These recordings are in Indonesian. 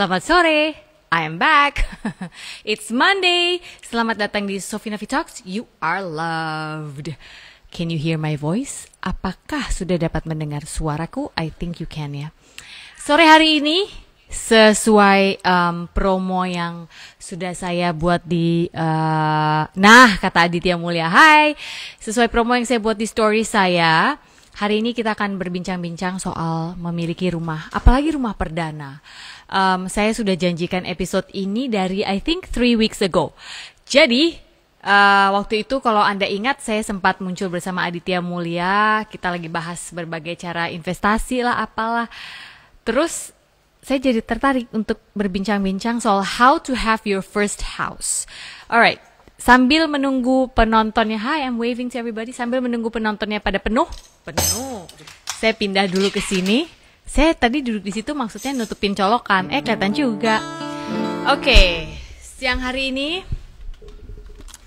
Selamat sore, I am back. It's Monday. Selamat datang di Sofina V Talks. You are loved. Can you hear my voice? Apakah sudah dapat mendengar suaraku? I think you can ya. Sore hari ini sesuai um, promo yang sudah saya buat di uh, nah kata Aditya Mulia. Hai, sesuai promo yang saya buat di story saya. Hari ini kita akan berbincang-bincang soal memiliki rumah, apalagi rumah perdana um, saya sudah janjikan episode ini dari I think three weeks ago. Jadi Uh, waktu itu kalau Anda ingat saya sempat muncul bersama Aditya Mulia, kita lagi bahas berbagai cara investasi lah apalah. Terus saya jadi tertarik untuk berbincang-bincang soal how to have your first house. Alright, sambil menunggu penontonnya, hi I'm waving to everybody, sambil menunggu penontonnya pada penuh, penuh. Saya pindah dulu ke sini saya tadi duduk di situ maksudnya nutupin colokan eh kelihatan juga oke siang hari ini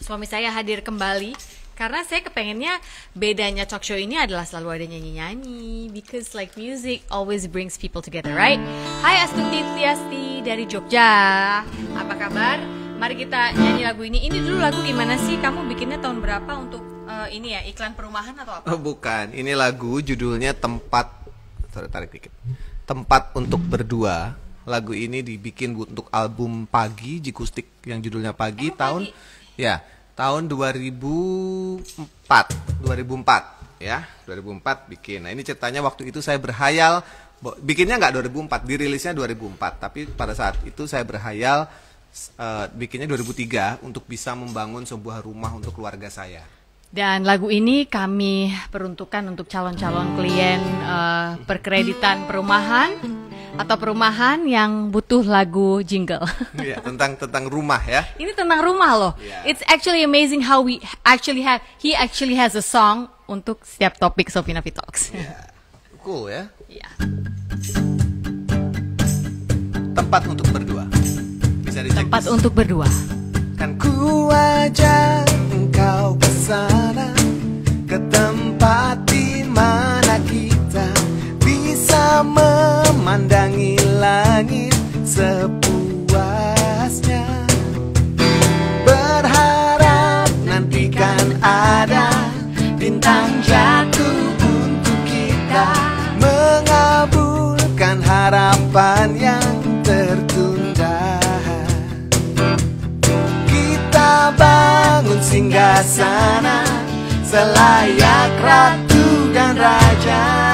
suami saya hadir kembali karena saya kepengennya bedanya talk show ini adalah selalu ada nyanyi-nyanyi because like music always brings people together right Hai Astuti Tiasti dari Jogja apa kabar mari kita nyanyi lagu ini ini dulu lagu gimana sih kamu bikinnya tahun berapa untuk uh, ini ya iklan perumahan atau apa oh, bukan ini lagu judulnya tempat sorry tarik dikit. Tempat untuk berdua. Lagu ini dibikin untuk album Pagi Jikustik yang judulnya Pagi Emang tahun pagi? ya, tahun 2004. 2004 ya, 2004 bikin. Nah, ini ceritanya waktu itu saya berhayal bikinnya nggak 2004, dirilisnya 2004, tapi pada saat itu saya berhayal uh, bikinnya 2003 untuk bisa membangun sebuah rumah untuk keluarga saya. Dan lagu ini kami peruntukkan untuk calon-calon klien uh, perkreditan perumahan atau perumahan yang butuh lagu jingle. Ya, tentang tentang rumah ya. Ini tentang rumah loh. Yeah. It's actually amazing how we actually have he actually has a song untuk setiap topik Sofina Talks. Yeah. Cool ya. Yeah. Tempat untuk berdua. Bisa Tempat untuk berdua. Kan ku ajak engkau sana ke tempat di mana kita bisa memandangi langit sepuasnya. Berharap nantikan ada bintang jatuh untuk kita mengabulkan harapan yang Sana, Selayak ratu dan raja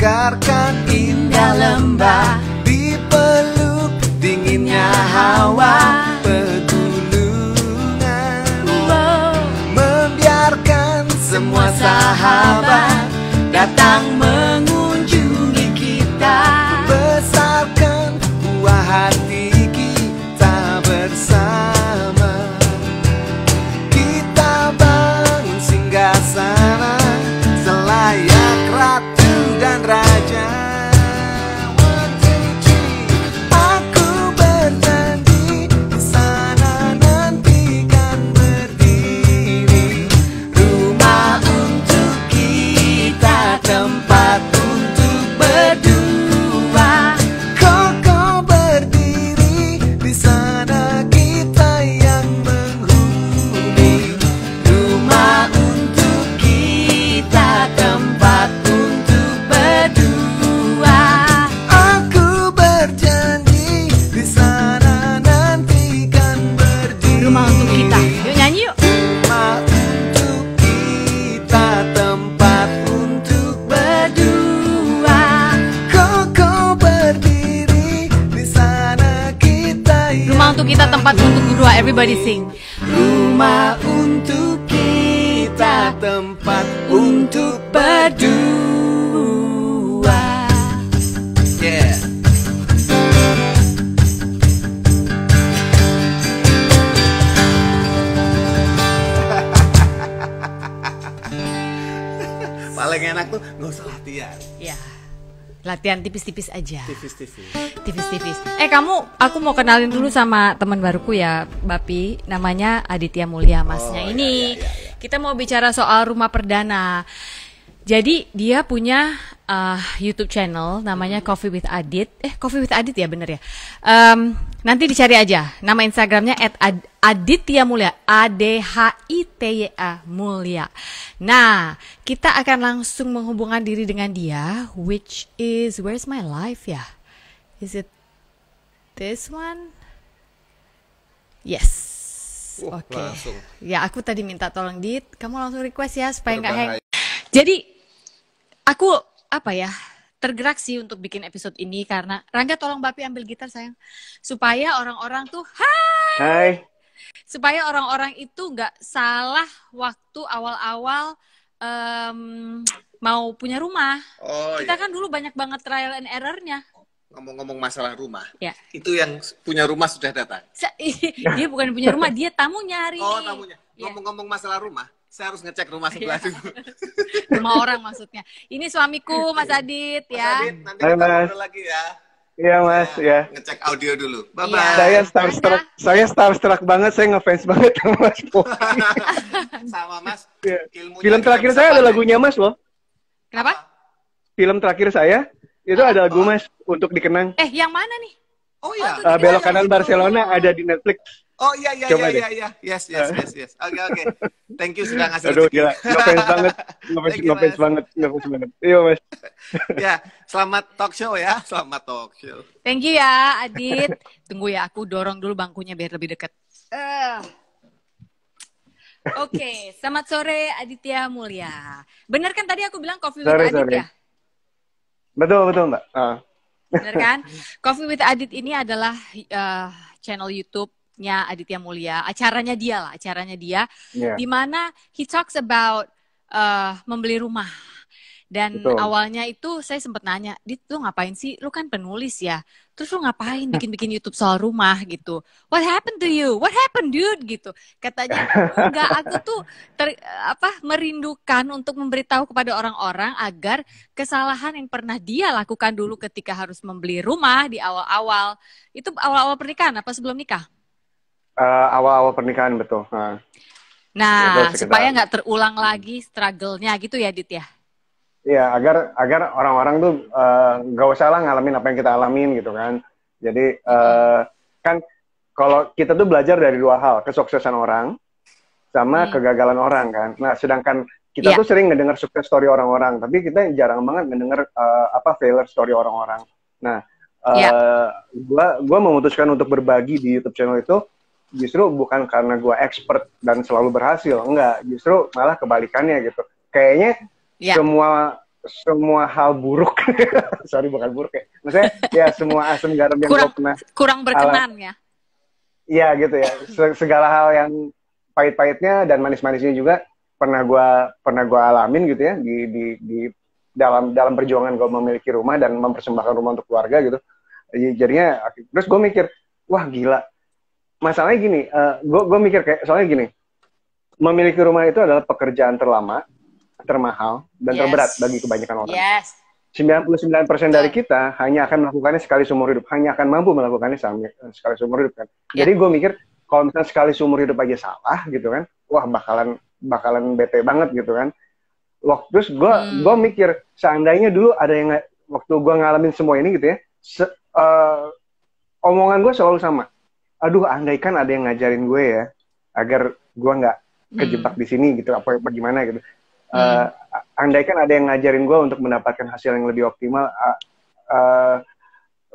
segarkan indah lembah di dinginnya hawa tipis-tipis aja. Tipis-tipis. Tipis-tipis. Eh kamu, aku mau kenalin dulu sama teman baruku ya, Bapi. Namanya Aditya Mulia Masnya. Oh, ini ya, ya, ya, kita mau bicara soal rumah perdana. Jadi dia punya uh, YouTube channel namanya Coffee with Adit. Eh Coffee with Adit ya bener ya. Um, Nanti dicari aja nama Instagramnya at Aditya Mulia A D H I T Y A Mulia. Nah, kita akan langsung menghubungkan diri dengan dia which is where's my life ya? Is it this one? Yes. Oke. Okay. Ya, aku tadi minta tolong Dit, kamu langsung request ya supaya nggak hang. Jadi aku apa ya? tergerak sih untuk bikin episode ini karena Rangga tolong Bapi ambil gitar sayang supaya orang-orang tuh hai, hai. supaya orang-orang itu nggak salah waktu awal-awal um, mau punya rumah oh, kita iya. kan dulu banyak banget trial and errornya ngomong-ngomong masalah rumah, ya. itu yang punya rumah sudah datang. dia bukan punya rumah, dia tamunya hari Oh, tamunya. Ya. Ngomong-ngomong masalah rumah, saya harus ngecek rumah sebelah iya. dulu. rumah orang maksudnya. Ini suamiku iya. Mas Adit ya. Mas Adit, nanti kita lagi ya. Iya mas, iya, ya. Ngecek audio dulu. Bye bye. Ya. Saya starstruck, Anda? saya starstruck banget, saya ngefans banget sama Mas sama Mas. Ya. Film terakhir saya ada lagunya Mas loh. Kenapa? Film terakhir saya itu ada lagu oh. Mas untuk dikenang. Eh yang mana nih? Oh iya. uh, belok kanan Barcelona ada di Netflix. Oh iya iya Coba iya deh. iya, iya. yes yes yes yes. Oke okay, oke. Okay. Thank you sudah ngasih. Aduh gila, ngefans banget, ngefans ngefans banget, ngefans banget. Iya mas. ya, selamat talk show ya, selamat talk show. Thank you ya Adit. Tunggu ya, aku dorong dulu bangkunya biar lebih dekat. Uh. Eh. Oke, okay. selamat sore Aditya Mulya. Benar kan tadi aku bilang coffee with sorry, Adit Sorry. Ya? Betul betul mbak. Uh. Ah. Benar kan? Coffee with Adit ini adalah uh, channel YouTube podcastnya Aditya Mulia, acaranya dia lah, acaranya dia, yeah. di mana he talks about uh, membeli rumah. Dan Betul. awalnya itu saya sempat nanya, Dit, lu ngapain sih? Lu kan penulis ya. Terus lu ngapain bikin-bikin YouTube soal rumah gitu? What happened to you? What happened, dude? Gitu. Katanya, enggak, aku tuh ter, apa merindukan untuk memberitahu kepada orang-orang agar kesalahan yang pernah dia lakukan dulu ketika harus membeli rumah di awal-awal. Itu awal-awal pernikahan apa sebelum nikah? Uh, awal-awal pernikahan betul. Nah, nah supaya nggak terulang lagi struggle-nya gitu ya, Dit ya. Iya, agar agar orang-orang tuh eh, nggak uh, usah lah ngalamin apa yang kita alamin gitu kan. Jadi uh, kan kalau kita tuh belajar dari dua hal, kesuksesan orang sama hmm. kegagalan orang kan. Nah, sedangkan kita yeah. tuh sering ngedengar sukses story orang-orang, tapi kita jarang banget mendengar uh, apa failure story orang-orang. Nah, uh, iya. yeah. gua gua memutuskan untuk berbagi di YouTube channel itu justru bukan karena gue expert dan selalu berhasil enggak justru malah kebalikannya gitu kayaknya yeah. semua semua hal buruk sorry bukan buruk ya maksudnya ya semua asam garam yang kurang, pernah kurang berkenan alat, ya iya gitu ya segala hal yang pahit-pahitnya dan manis-manisnya juga pernah gue pernah gua alamin gitu ya di di di dalam dalam perjuangan gue memiliki rumah dan mempersembahkan rumah untuk keluarga gitu jadinya terus gue mikir wah gila masalahnya gini, uh, eh, gue mikir kayak soalnya gini, memiliki rumah itu adalah pekerjaan terlama, termahal, dan yes. terberat bagi kebanyakan orang. Yes. 99% persen dari kita hanya akan melakukannya sekali seumur hidup, hanya akan mampu melakukannya eh, sekali seumur hidup kan. Yeah. Jadi gue mikir kalau misalnya sekali seumur hidup aja salah gitu kan, wah bakalan bakalan bete banget gitu kan. Waktu terus gue hmm. gue mikir seandainya dulu ada yang waktu gue ngalamin semua ini gitu ya, se, uh, omongan gue selalu sama aduh andaikan ada yang ngajarin gue ya agar gue nggak kejebak hmm. di sini gitu apa bagaimana gitu hmm. uh, eh, andaikan ada yang ngajarin gue untuk mendapatkan hasil yang lebih optimal uh, uh,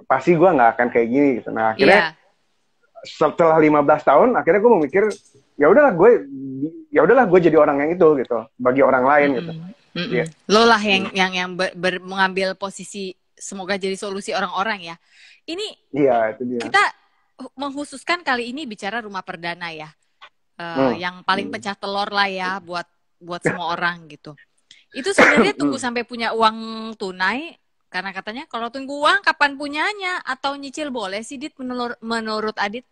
pasti gue nggak akan kayak gini gitu nah akhirnya yeah. setelah 15 tahun akhirnya gue memikir ya udahlah gue ya udahlah gue jadi orang yang itu gitu bagi orang lain mm -hmm. gitu mm -hmm. yeah. lo lah yang yang yang ber, ber, mengambil posisi semoga jadi solusi orang-orang ya ini yeah, itu dia kita menghususkan kali ini bicara rumah perdana ya, uh, hmm. yang paling hmm. pecah telur lah ya buat buat semua orang gitu. Itu sebenarnya tunggu sampai punya uang tunai karena katanya kalau tunggu uang kapan punyanya atau nyicil boleh sih Dit menur menurut Adit?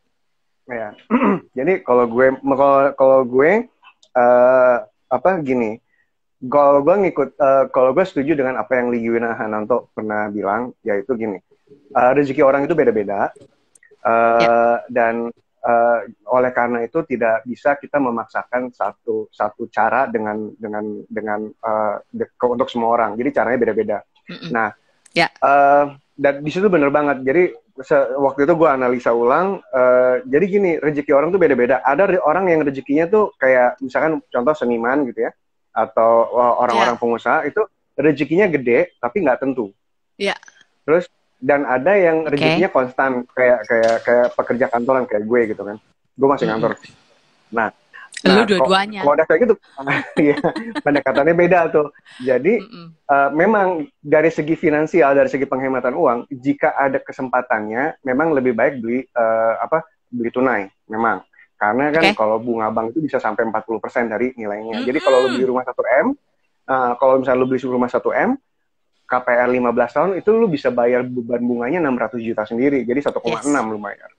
Ya. Jadi kalau gue kalau kalau gue uh, apa gini, kalau gue ngikut uh, kalau gue setuju dengan apa yang Liwina Hananto pernah bilang yaitu gini. Uh, rezeki orang itu beda-beda uh, ya. dan uh, oleh karena itu tidak bisa kita memaksakan satu satu cara dengan dengan dengan uh, de untuk semua orang jadi caranya beda-beda mm -mm. nah ya. uh, dan di situ bener banget jadi waktu itu gue analisa ulang uh, jadi gini rezeki orang tuh beda-beda ada orang yang rezekinya tuh kayak misalkan contoh seniman gitu ya atau orang-orang uh, ya. yeah. pengusaha itu rezekinya gede tapi nggak tentu yeah. terus dan ada yang okay. rezekinya konstan kayak kayak kayak pekerja kantoran kayak gue gitu kan gue masih hmm. nah Nah, lu nah, dua-duanya. Kalau udah kayak gitu, ya, pendekatannya beda tuh. Jadi Uh, memang dari segi finansial, dari segi penghematan uang, jika ada kesempatannya, memang lebih baik beli uh, apa beli tunai, memang. Karena kan okay. kalau bunga bank itu bisa sampai 40% dari nilainya. Mm -hmm. Jadi kalau lu beli rumah 1 m, uh, kalau misalnya lu beli rumah 1 m, KPR 15 tahun itu lu bisa bayar beban bunganya 600 juta sendiri. Jadi 1,6 yes. lumayan. bayar.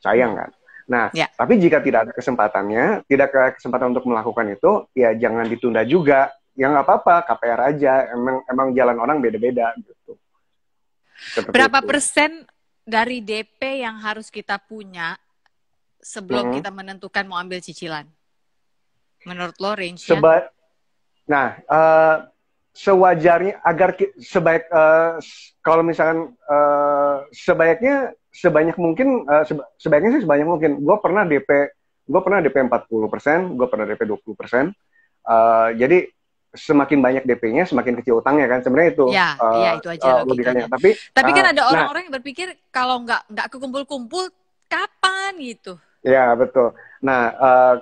Sayang kan? Nah, yeah. tapi jika tidak ada kesempatannya, tidak ada kesempatan untuk melakukan itu, ya jangan ditunda juga. Ya nggak apa-apa, KPR aja. Emang emang jalan orang beda-beda gitu. Berapa itu. persen dari DP yang harus kita punya sebelum -hmm. kita menentukan mau ambil cicilan? Menurut lo range-nya? nah, uh, sewajarnya agar sebaik uh, kalau misalkan uh, sebaiknya sebanyak mungkin uh, seba, sebaiknya sih sebanyak mungkin. Gue pernah DP gue pernah DP 40 persen, gue pernah DP 20 persen. Uh, jadi semakin banyak DP-nya, semakin kecil utangnya kan sebenarnya itu. Ya, uh, ya itu aja uh, logikanya. Tapi, tapi uh, kan ada nah. orang-orang nah, yang berpikir kalau nggak nggak kekumpul-kumpul kapan gitu. Ya betul. Nah uh,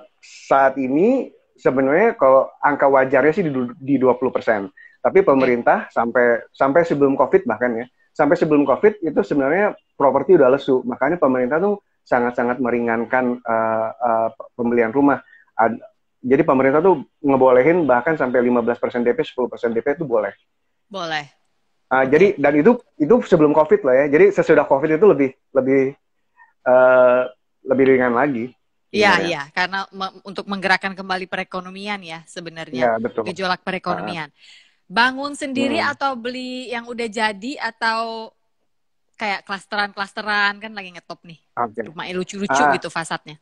saat ini sebenarnya kalau angka wajarnya sih di, di 20 persen. Tapi pemerintah sampai sampai sebelum Covid bahkan ya, sampai sebelum Covid itu sebenarnya properti udah lesu. Makanya pemerintah tuh sangat-sangat meringankan uh, uh, pembelian rumah. Ad, jadi pemerintah tuh ngebolehin bahkan sampai 15% DP, 10% DP itu boleh. Boleh. Uh, ah, okay. Jadi dan itu itu sebelum COVID lah ya. Jadi sesudah COVID itu lebih lebih uh, lebih ringan lagi. Iya iya, iya. karena untuk menggerakkan kembali perekonomian ya sebenarnya. Ya, betul. Gejolak perekonomian. Uh. Bangun sendiri hmm. atau beli yang udah jadi atau kayak klasteran-klasteran kan lagi ngetop nih. Okay. Rumah lucu-lucu ah. gitu fasadnya.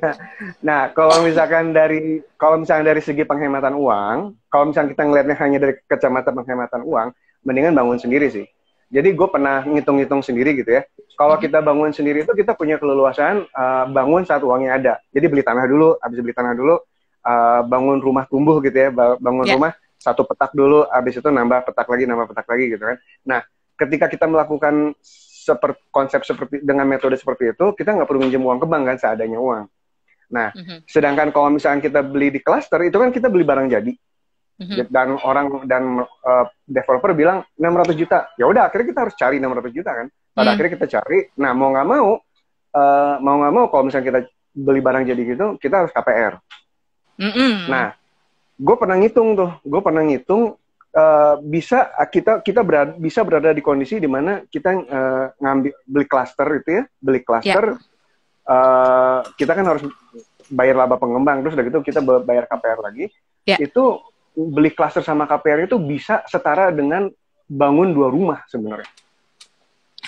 nah, kalau misalkan dari kalau misalkan dari segi penghematan uang, kalau misalkan kita ngelihatnya hanya dari kacamata penghematan uang, mendingan bangun sendiri sih. Jadi gue pernah ngitung-ngitung sendiri gitu ya. Kalau hmm. kita bangun sendiri itu kita punya keleluasaan uh, bangun saat uangnya ada. Jadi beli tanah dulu, habis beli tanah dulu uh, bangun rumah tumbuh gitu ya, bangun yeah. rumah satu petak dulu, habis itu nambah petak lagi, nambah petak lagi gitu kan. Nah, ketika kita melakukan seper, konsep seperti dengan metode seperti itu, kita nggak perlu minjem uang ke bank kan seadanya uang. Nah, mm -hmm. sedangkan kalau misalnya kita beli di klaster itu kan kita beli barang jadi. Mm -hmm. Dan orang dan uh, developer bilang 600 juta. Ya udah akhirnya kita harus cari 600 juta kan. Pada mm -hmm. akhirnya kita cari. Nah, mau nggak mau uh, mau nggak mau kalau misalnya kita beli barang jadi gitu, kita harus KPR. Mm -hmm. Nah, gue pernah ngitung tuh gue pernah ngitung Uh, bisa eh, kita kita berada, bisa berada di kondisi di mana kita uh, ngambil beli klaster itu ya beli klaster yeah. Ya. uh, kita kan harus bayar laba pengembang terus udah gitu kita bayar KPR lagi yeah. itu beli klaster sama KPR itu bisa setara dengan bangun dua rumah sebenarnya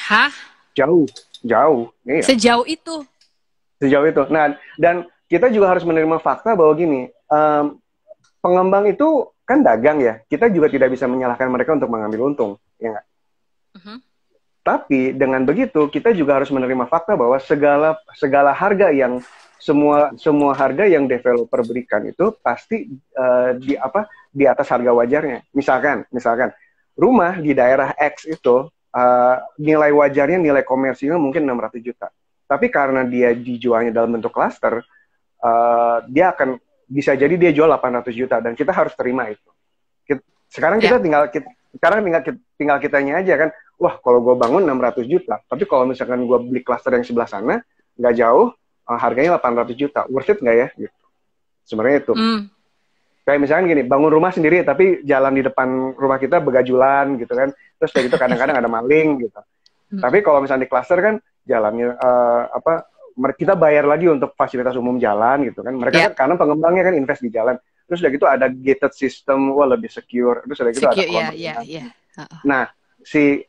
hah jauh jauh iya. sejauh itu sejauh itu nah dan kita juga harus menerima fakta bahwa gini um, pengembang itu kan dagang ya, kita juga tidak bisa menyalahkan mereka untuk mengambil untung, ya nggak? Uh-huh. Tapi dengan begitu kita juga harus menerima fakta bahwa segala segala harga yang semua semua harga yang developer berikan itu pasti uh, di apa di atas harga wajarnya. Misalkan, misalkan rumah di daerah X itu uh, nilai wajarnya nilai komersinya mungkin 600 juta. Tapi karena dia dijualnya dalam bentuk klaster, uh, dia akan bisa jadi dia jual 800 juta dan kita harus terima itu. sekarang kita yeah. tinggal kita, sekarang tinggal tinggal kitanya aja kan. Wah, kalau gue bangun 600 juta, tapi kalau misalkan gue beli klaster yang sebelah sana, nggak jauh, uh, harganya 800 juta. Worth it nggak ya? Gitu. Sebenarnya itu. Mm. Kayak misalkan gini, bangun rumah sendiri tapi jalan di depan rumah kita begajulan gitu kan. Terus kayak gitu kadang-kadang ada maling gitu. Mm. Tapi kalau misalnya di klaster kan jalannya uh, apa kita bayar lagi untuk fasilitas umum jalan gitu kan. Mereka yeah. kan karena pengembangnya kan invest di jalan. Terus udah gitu ada gated system, wah lebih secure. Terus udah gitu secure, ada yeah, yeah, yeah. Uh Nah, si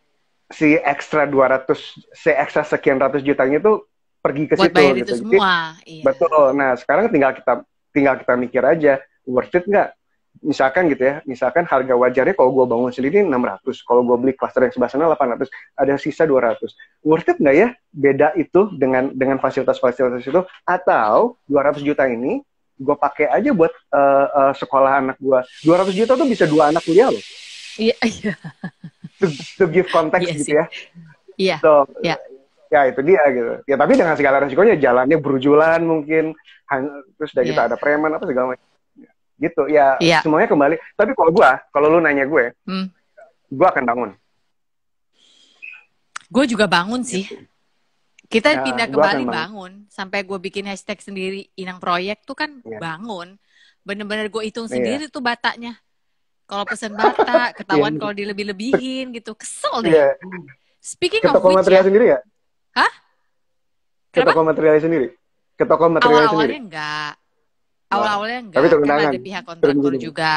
si ekstra 200 si ekstra sekian ratus jutanya itu pergi ke situ bayar gitu. Itu semua. Jadi, iya. yeah. Betul. Nah, sekarang tinggal kita tinggal kita mikir aja worth it nggak misalkan gitu ya, misalkan harga wajarnya kalau gue bangun sendiri 600, kalau gue beli kluster yang sebelah sana 800, ada sisa 200. Worth it nggak ya beda itu dengan dengan fasilitas-fasilitas itu? Atau 200 juta ini gue pakai aja buat uh, uh, sekolah anak gue. 200 juta tuh bisa dua anak kuliah loh. Iya, iya. To, to give context yeah, gitu sih. ya. Iya, yeah, so, Yeah. Ya itu dia gitu. Ya tapi dengan segala resikonya, jalannya berujulan mungkin, terus udah yeah. kita gitu iya. ada preman apa segala macam gitu ya yeah. semuanya kembali tapi kalau gue kalau lu nanya gue hmm. gue akan bangun gue juga bangun sih gitu. kita ya, pindah ke Bali bangun. bangun sampai gue bikin hashtag sendiri inang proyek tuh kan yeah. bangun bener-bener gue hitung iya. sendiri tuh batanya kalau pesen bata ketahuan yeah. kalau dilebih-lebihin gitu kesel deh yeah. speaking ke of which ya? material ya, sendiri ya hah ke toko materialnya sendiri ke toko materialnya sendiri awalnya enggak awal-awalnya enggak tapi turun kan ada pihak kontraktor juga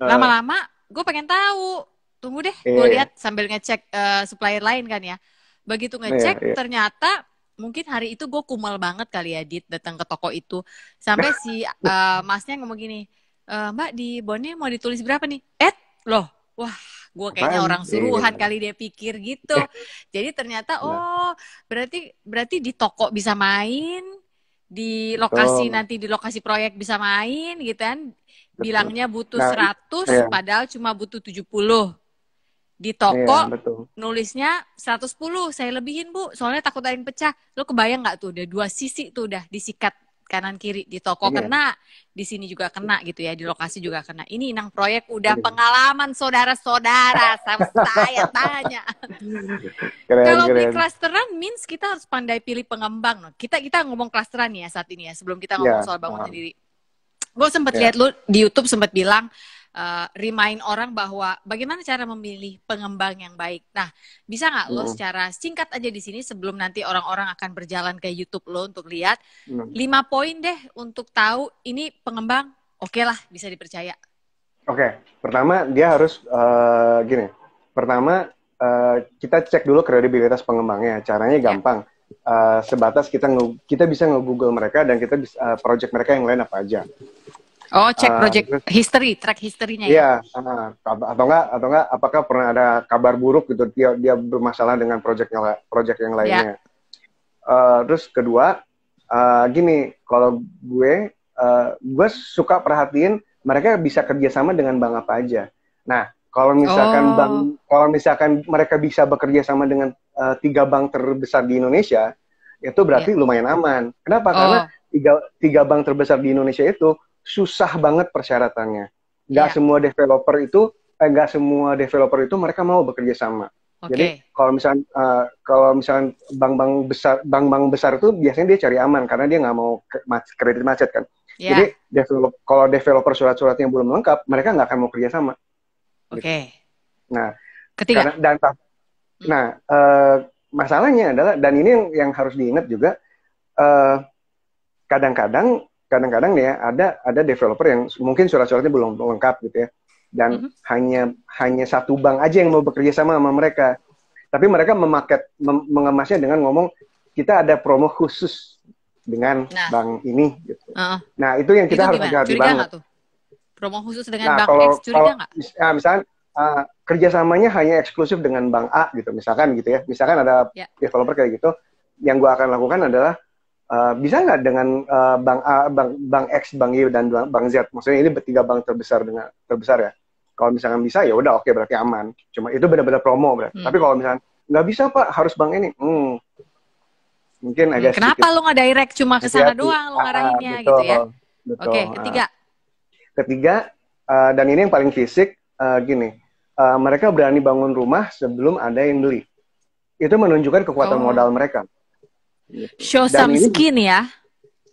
nah. lama-lama gue pengen tahu tunggu deh gue gue iya, iya. lihat sambil ngecek uh, supplier lain kan ya begitu iya, ngecek iya, iya. ternyata mungkin hari itu gue kumal banget kali ya dit datang ke toko itu sampai si uh, masnya ngomong gini e, mbak di bonnya mau ditulis berapa nih et loh wah gue kayaknya orang suruhan iya. kali dia pikir gitu jadi ternyata oh berarti berarti di toko bisa main di lokasi oh. nanti di lokasi proyek bisa main gitu kan bilangnya butuh nah, 100 iya. padahal cuma butuh 70 di toko iya, betul. nulisnya 110 saya lebihin bu soalnya takut ada yang pecah lo kebayang nggak tuh udah dua sisi tuh udah disikat kanan kiri di toko yeah. kena, di sini juga kena gitu ya, di lokasi juga kena. Ini nang proyek udah iya. pengalaman saudara-saudara saya tanya. Kalau keren. di klasteran means kita harus pandai pilih pengembang. Loh. Kita kita ngomong klasteran ya saat ini ya, sebelum kita iya, ngomong yeah. soal bangun uh -huh. sendiri. Gue sempat yeah. lihat lu di YouTube sempat bilang uh, remind orang bahwa bagaimana cara memilih pengembang yang baik. Nah, bisa nggak lo hmm. secara singkat aja di sini sebelum nanti orang-orang akan berjalan ke YouTube lo untuk lihat hmm. lima poin deh untuk tahu ini pengembang oke okay lah bisa dipercaya. Oke, okay. pertama dia harus uh, gini. Pertama uh, kita cek dulu kredibilitas pengembangnya. Caranya ya. gampang. Yeah. Uh, sebatas kita nge kita bisa nge-google mereka dan kita bisa uh, project mereka yang lain apa aja. Oh, cek uh, project terus, history, track history-nya ya. Iya, uh, atau enggak atau enggak apakah pernah ada kabar buruk gitu dia dia bermasalah dengan yang project yang lainnya. Yeah. Iya. Uh, terus kedua, uh, gini, kalau gue uh, gue suka perhatiin mereka bisa kerjasama dengan bank apa aja. Nah, kalau misalkan oh. bank kalau misalkan mereka bisa bekerja sama dengan uh, tiga bank terbesar di Indonesia itu berarti yeah. lumayan aman. Kenapa? Oh. Karena tiga tiga bank terbesar di Indonesia itu susah banget persyaratannya. Gak yeah. semua developer itu, eh, gak semua developer itu mereka mau bekerja sama. Okay. Jadi kalau misalnya uh, kalau misalnya bank-bank besar, bank-bank besar itu biasanya dia cari aman karena dia nggak mau kredit macet kan. Yeah. Jadi develop, kalau developer surat-suratnya belum lengkap, mereka nggak akan mau kerja sama. Gitu. Oke. Okay. Nah, ketiga karena, dan hmm. nah uh, masalahnya adalah dan ini yang, yang harus diingat juga eh, kadang-kadang uh, kadang -kadang kadang-kadang nih ya ada ada developer yang mungkin surat-suratnya belum lengkap gitu ya dan mm -hmm. hanya hanya satu bank aja yang mau bekerja sama sama mereka tapi mereka memaket mem mengemasnya dengan ngomong kita ada promo khusus dengan nah. bank ini gitu. Uh -uh. Nah, itu yang kita itu harus hati-hati banget. Tuh? Promo khusus dengan nah, bank kalau, X curiga nggak? Nah, misalkan uh, kerjasamanya hanya eksklusif dengan bank A gitu misalkan gitu ya. Misalkan ada yeah. developer kayak gitu, yang gue akan lakukan adalah Uh, bisa nggak dengan uh, eh, bank A, bang bang X, bang Y dan bang Z? Maksudnya ini bertiga bank terbesar dengan terbesar ya. Kalau misalkan bisa ya udah oke okay, berarti aman. Cuma itu benar-benar promo berarti. Hmm. Tapi kalau misalkan nggak bisa pak harus bank ini, hmm, mungkin ya, agak hmm, kenapa lo nggak direct cuma ke sana doang lo ah, ngarahinnya gitu ya? Oke okay, ah. ketiga. ketiga uh, dan ini yang paling fisik uh, gini, uh, mereka berani bangun rumah sebelum ada yang beli. Itu menunjukkan kekuatan oh. modal mereka Show Dan some ini, skin ya.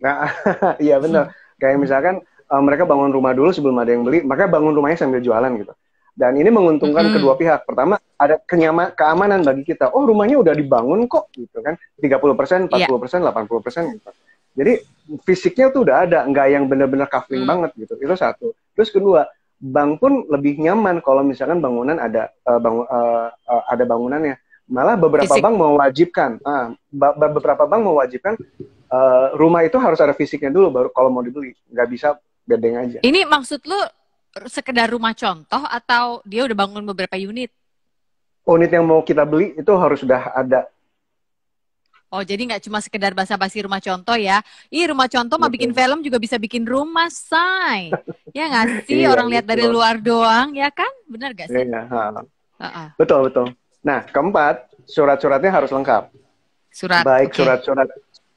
Nah, iya benar. Kayak misalkan uh, mereka bangun rumah dulu sebelum ada yang beli, maka bangun rumahnya sambil jualan gitu. Dan ini menguntungkan hmm kedua pihak. Pertama, ada kenyaman keamanan bagi kita. Oh, rumahnya udah dibangun kok gitu kan. 30%, 40%, yeah. 80% gitu. Jadi fisiknya tuh udah ada, nggak yang bener-bener kafling hmm. banget gitu. Itu satu. Terus kedua, bank pun lebih nyaman kalau misalkan bangunan ada uh, eh, bangun, uh, eh, uh, ada bangunannya. Malah beberapa Fisik. bank mewajibkan, uh, beberapa bank mewajibkan uh, rumah itu harus ada fisiknya dulu baru kalau mau dibeli. Nggak bisa bedeng aja. Ini maksud lu sekedar rumah contoh atau dia udah bangun beberapa unit? Unit yang mau kita beli itu harus sudah ada Oh, jadi nggak cuma sekedar basa-basi rumah contoh ya. Ih, rumah contoh mah bikin film juga bisa bikin rumah, say. ya nggak sih? Iya, Orang lihat gitu dari luar doang, ya kan? Benar gak sih? Iya, Uh -uh. Betul, betul. Nah, keempat, surat-suratnya harus lengkap. Surat. Baik surat surat-surat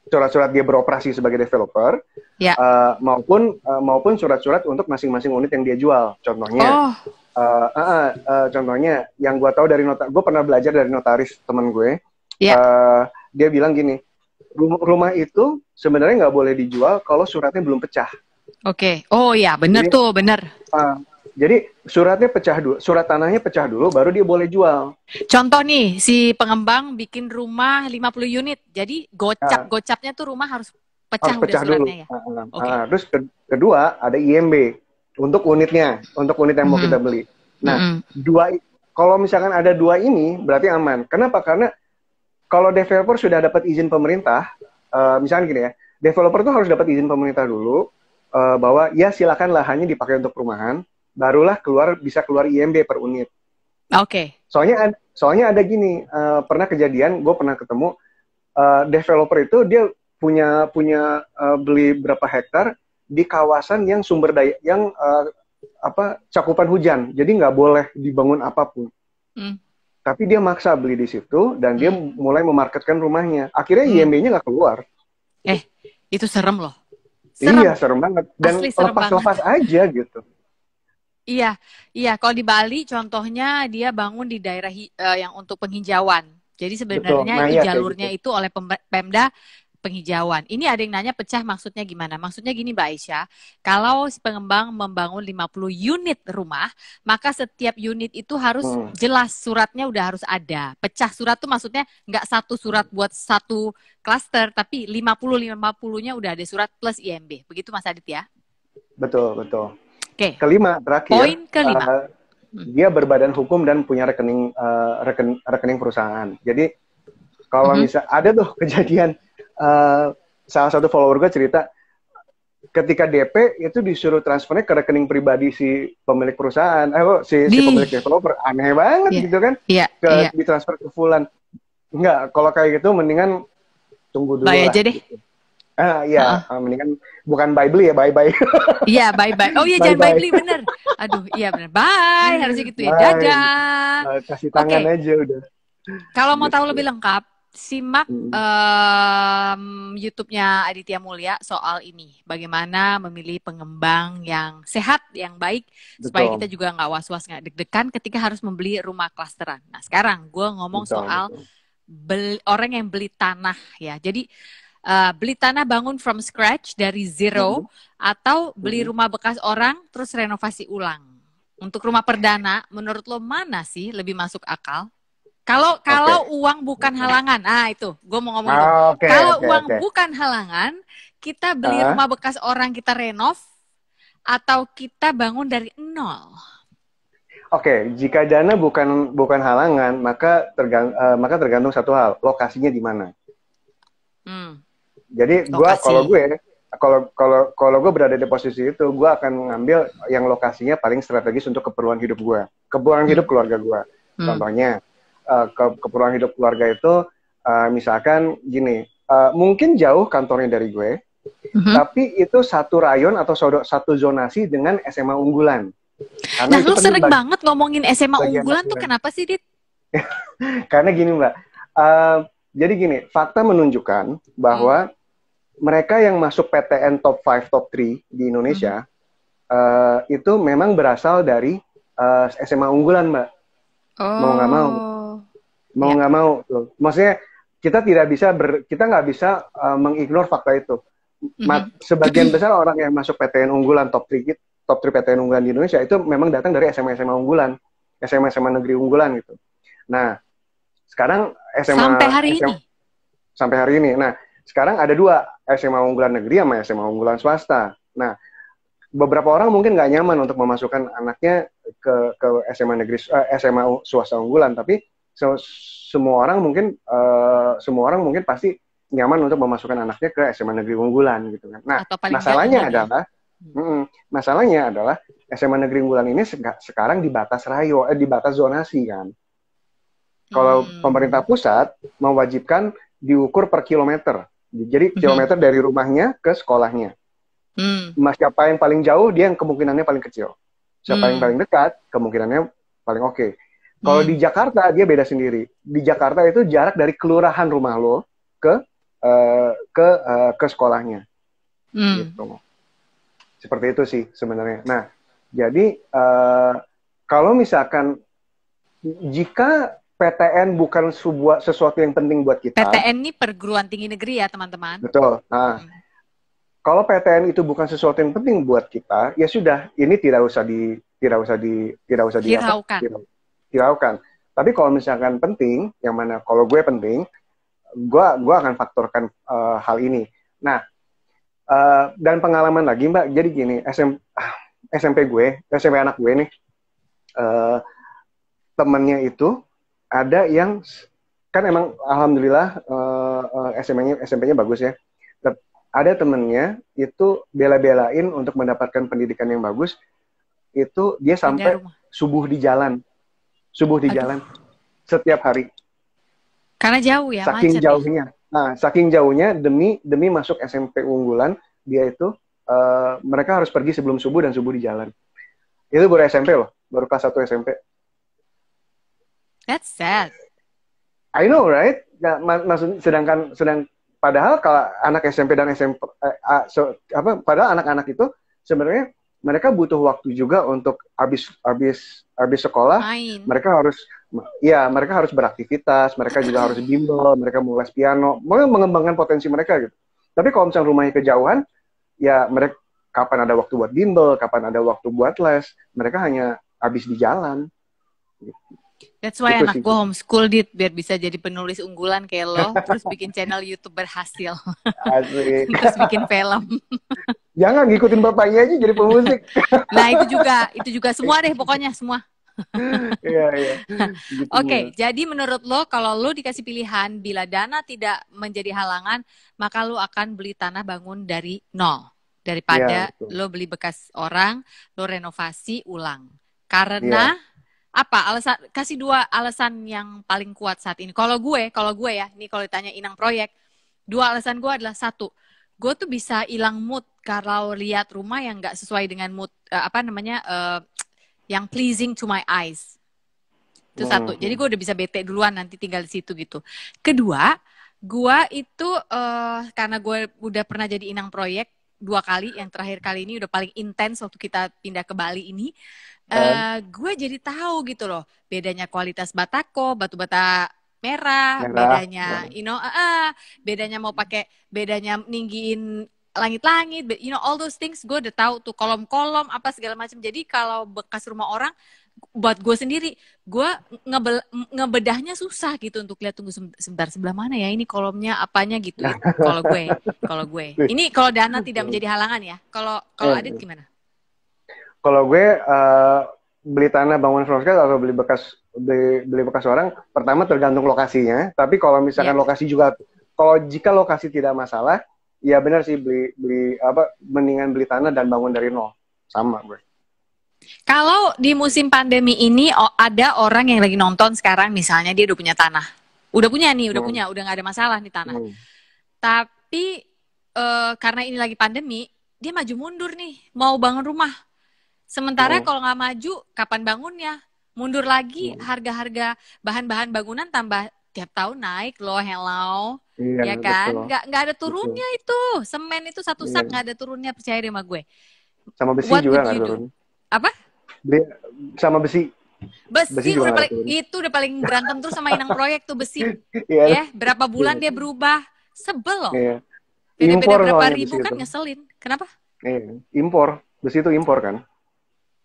surat-surat dia beroperasi sebagai developer ya. uh, maupun uh, maupun surat-surat untuk masing-masing unit yang dia jual. Contohnya, oh. uh, uh, uh, uh, contohnya yang gue tahu dari nota, gue pernah belajar dari notaris teman gue. Ya. Uh, dia bilang gini, rumah, rumah itu sebenarnya nggak boleh dijual kalau suratnya belum pecah. Oke. Okay. Oh ya, benar tuh, benar. Uh, jadi suratnya pecah dulu, surat tanahnya pecah dulu, baru dia boleh jual. Contoh nih, si pengembang bikin rumah 50 unit, jadi gocap-gocapnya ah. tuh rumah harus pecah, harus pecah udah suratnya dulu. ya? Nah, ah, okay. nah, terus kedua, ada IMB untuk unitnya, untuk unit yang mm -hmm. mau kita beli. Nah, -hmm. dua kalau misalkan ada dua ini, berarti aman. Kenapa? Karena kalau developer sudah dapat izin pemerintah, uh, misalkan gini ya, developer tuh harus dapat izin pemerintah dulu, uh, bahwa ya silakan lahannya dipakai untuk perumahan, barulah keluar bisa keluar IMB per unit. Oke. Okay. Soalnya soalnya ada gini uh, pernah kejadian gue pernah ketemu uh, developer itu dia punya punya uh, beli berapa hektar di kawasan yang sumber daya yang uh, apa cakupan hujan jadi nggak boleh dibangun apapun hmm. tapi dia maksa beli di situ dan dia hmm. mulai memarketkan rumahnya akhirnya hmm. IMB-nya nggak keluar eh itu serem loh iya, serem. iya serem banget dan lepas-lepas lepas aja gitu Iya, iya. Kalau di Bali, contohnya dia bangun di daerah uh, yang untuk penghijauan. Jadi sebenarnya Betul, nah, iya, jalurnya gitu. itu oleh Pemda penghijauan. Ini ada yang nanya pecah maksudnya gimana? Maksudnya gini Mbak Aisyah, kalau pengembang membangun 50 unit rumah, maka setiap unit itu harus hmm. jelas suratnya udah harus ada. Pecah surat tuh maksudnya nggak satu surat buat satu klaster, tapi 50-50-nya udah ada surat plus IMB. Begitu Mas Adit ya? Betul, betul. Okay. Kelima terakhir. Poin kelima. Uh, dia berbadan hukum dan punya rekening uh, eh, rekening, rekening perusahaan. Jadi kalau mm -hmm. misal ada tuh kejadian uh, salah satu follower gue cerita ketika DP itu disuruh transfernya ke rekening pribadi si pemilik perusahaan, eh si, si pemilik developer aneh banget yeah. gitu kan, yeah. ke yeah. ditransfer ke Fulan. Enggak, kalau kayak gitu mendingan tunggu dulu. Bayar aja deh. Gitu. Ah uh, iya, uh-uh. mendingan bukan bye beli ya bye bye. Iya bye bye. Oh iya jangan bye beli bener. Aduh iya bener. Bye harusnya gitu ya. Dadah. Nah, kasih tangan okay. aja udah. Kalau mau tahu gitu. lebih lengkap, simak hmm. um, YouTube-nya Aditya Mulya soal ini, bagaimana memilih pengembang yang sehat, yang baik, Betul. supaya kita juga nggak was-was nggak deg-degan ketika harus membeli rumah klasteran. Nah sekarang gue ngomong Betul. soal beli, orang yang beli tanah ya. Jadi uh, beli tanah bangun from scratch dari zero mm -hmm. atau beli mm -hmm. rumah bekas orang terus renovasi ulang. Untuk rumah perdana, menurut lo mana sih lebih masuk akal? Kalau kalau okay. uang bukan halangan, ah itu, gue mau ngomong. Oh, ah, okay, kalau okay, uang okay. bukan halangan, kita beli uh. rumah bekas orang kita renov atau kita bangun dari nol. Oke, okay, jika dana bukan bukan halangan, maka tergantung, uh, eh, maka tergantung satu hal, lokasinya di mana. Hmm. Jadi gue kalau gue kalau kalau kalau gue berada di posisi itu, gue akan ngambil yang lokasinya paling strategis untuk keperluan hidup gue, keperluan hmm. hidup keluarga gue. Hmm. Contohnya uh, ke keperluan hidup keluarga itu, uh, misalkan gini, uh, mungkin jauh kantornya dari gue, hmm tapi itu satu rayon atau satu zonasi dengan SMA unggulan. Karena nah, lu sering bagi, banget ngomongin SMA unggulan tuh kenapa sih, Dit? Karena gini, Mbak. Uh, jadi gini, fakta menunjukkan bahwa hmm mereka yang masuk PTN top 5, top 3 di Indonesia hmm. uh, itu memang berasal dari uh, eh, SMA unggulan, Mbak. Oh. Mau nggak mau, oh. mau ya. nggak ya. mau. tuh. Maksudnya kita tidak bisa ber, kita nggak bisa uh, mengignore fakta itu. Ma mm-hmm. Sebagian besar orang yang masuk PTN unggulan top 3 top 3 PTN unggulan di Indonesia itu memang datang dari SMA SMA unggulan, SMA SMA negeri unggulan gitu. Nah, sekarang SMA sampai hari SMA, ini. Sampai hari ini. Nah, sekarang ada dua SMA unggulan negeri sama SMA unggulan swasta. Nah, beberapa orang mungkin nggak nyaman untuk memasukkan anaknya ke ke SMA negeri uh, eh, SMA swasta unggulan, tapi se semua orang mungkin uh, semua orang mungkin pasti nyaman untuk memasukkan anaknya ke SMA negeri unggulan gitu kan. Nah, masalahnya adalah Mm, masalahnya adalah SMA Negeri Unggulan ini se sekarang di batas rayo, eh, di zonasi kan. Kalau hmm. pemerintah pusat mewajibkan diukur per kilometer. Jadi hmm kilometer dari rumahnya ke sekolahnya. Mm. Mas siapa yang paling jauh dia yang kemungkinannya paling kecil. Siapa mm. yang hmm. paling dekat kemungkinannya paling oke. Okay. Kalau mm. di Jakarta dia beda sendiri. Di Jakarta itu jarak dari kelurahan rumah lo ke uh, ke uh, ke sekolahnya. Mm. Gitu. Seperti itu sih sebenarnya. Nah, jadi uh, kalau misalkan jika PTN bukan sebuah sesuatu yang penting buat kita. PTN ini perguruan tinggi negeri ya teman-teman. Betul. Nah, hmm. Kalau PTN itu bukan sesuatu yang penting buat kita, ya sudah, ini tidak usah di tidak usah di tidak usah di hiraukan. Tapi kalau misalkan penting, yang mana kalau gue penting, gue gue akan faktorkan uh, hal ini. Nah, uh, dan pengalaman lagi mbak, jadi gini SM, ah, SMP gue, SMP anak gue nih, uh, temennya itu ada yang kan emang alhamdulillah uh, eh, eh, SMP-nya smp bagus ya. Ada temennya itu bela-belain untuk mendapatkan pendidikan yang bagus. Itu dia sampai subuh di jalan, subuh di Aduh. jalan setiap hari. Karena jauh ya. Saking ya? jauhnya, ya? nah saking jauhnya demi demi masuk SMP unggulan dia itu uh, mereka harus pergi sebelum subuh dan subuh di jalan. Itu baru SMP loh, baru kelas satu SMP. That's sad. I know, right? Nah, maksud sedangkan sedang padahal kalau anak SMP dan SMP eh, so, apa padahal anak-anak itu sebenarnya mereka butuh waktu juga untuk habis habis habis sekolah Main. mereka harus ya mereka harus beraktivitas mereka juga harus bimbel mereka mau les piano mau mengembangkan potensi mereka gitu tapi kalau misalnya rumahnya kejauhan ya mereka kapan ada waktu buat bimbel kapan ada waktu buat les mereka hanya habis di jalan gitu. That's why anak gue homeschool dit biar bisa jadi penulis unggulan kayak lo, terus bikin channel YouTube berhasil. terus bikin film. Jangan ngikutin bapaknya aja jadi pemusik. nah, itu juga, itu juga semua deh pokoknya semua. Iya, iya. Oke, jadi menurut lo kalau lo dikasih pilihan bila dana tidak menjadi halangan, maka lo akan beli tanah bangun dari nol daripada ya, lo beli bekas orang, lo renovasi ulang. Karena ya apa alasan kasih dua alasan yang paling kuat saat ini. Kalau gue, kalau gue ya, ini kalau ditanya Inang proyek, dua alasan gue adalah satu, gue tuh bisa hilang mood kalau lihat rumah yang nggak sesuai dengan mood uh, apa namanya uh, yang pleasing to my eyes. Itu wow. satu. Jadi gue udah bisa bete duluan nanti tinggal di situ gitu. Kedua, gue itu uh, karena gue udah pernah jadi inang proyek dua kali, yang terakhir kali ini udah paling intens waktu kita pindah ke Bali ini. Uh, gue jadi tahu gitu loh bedanya kualitas batako batu bata merah, merah bedanya yeah. you know uh, uh, bedanya mau pakai bedanya ninggiin langit-langit you know all those things gue udah tahu tuh kolom-kolom apa segala macam jadi kalau bekas rumah orang buat gue sendiri gue ngebel ngebedahnya susah gitu untuk lihat tunggu sebentar sebelah mana ya ini kolomnya apanya gitu kalau gue kalau gue ini kalau dana tidak menjadi halangan ya kalau kalau eh. adit gimana kalau gue uh, beli tanah bangun from scratch atau beli bekas beli, beli bekas orang pertama tergantung lokasinya tapi kalau misalkan yeah. lokasi juga kalau jika lokasi tidak masalah ya benar sih beli beli apa mendingan beli tanah dan bangun dari nol sama gue kalau di musim pandemi ini ada orang yang lagi nonton sekarang misalnya dia udah punya tanah udah punya nih udah hmm. punya udah nggak ada masalah nih tanah hmm. tapi e, karena ini lagi pandemi dia maju mundur nih mau bangun rumah Sementara oh. kalau nggak maju, kapan bangunnya? Mundur lagi, iya. harga-harga bahan-bahan bangunan tambah tiap tahun naik loh, hello. Iya, ya kan? Gak, Nggak, nggak ada turunnya betul. itu. Semen itu satu iya. sak iya. ada turunnya, percaya deh sama gue. Sama besi What juga nggak turun. Apa? Be sama besi. Besi, besi udah paling, itu udah paling berantem terus sama inang proyek tuh besi. iya. ya, berapa bulan yeah. dia berubah. Sebel loh. Iya. Beda-beda berapa ribu kan itu. ngeselin. Kenapa? Eh, Impor. Besi itu impor kan?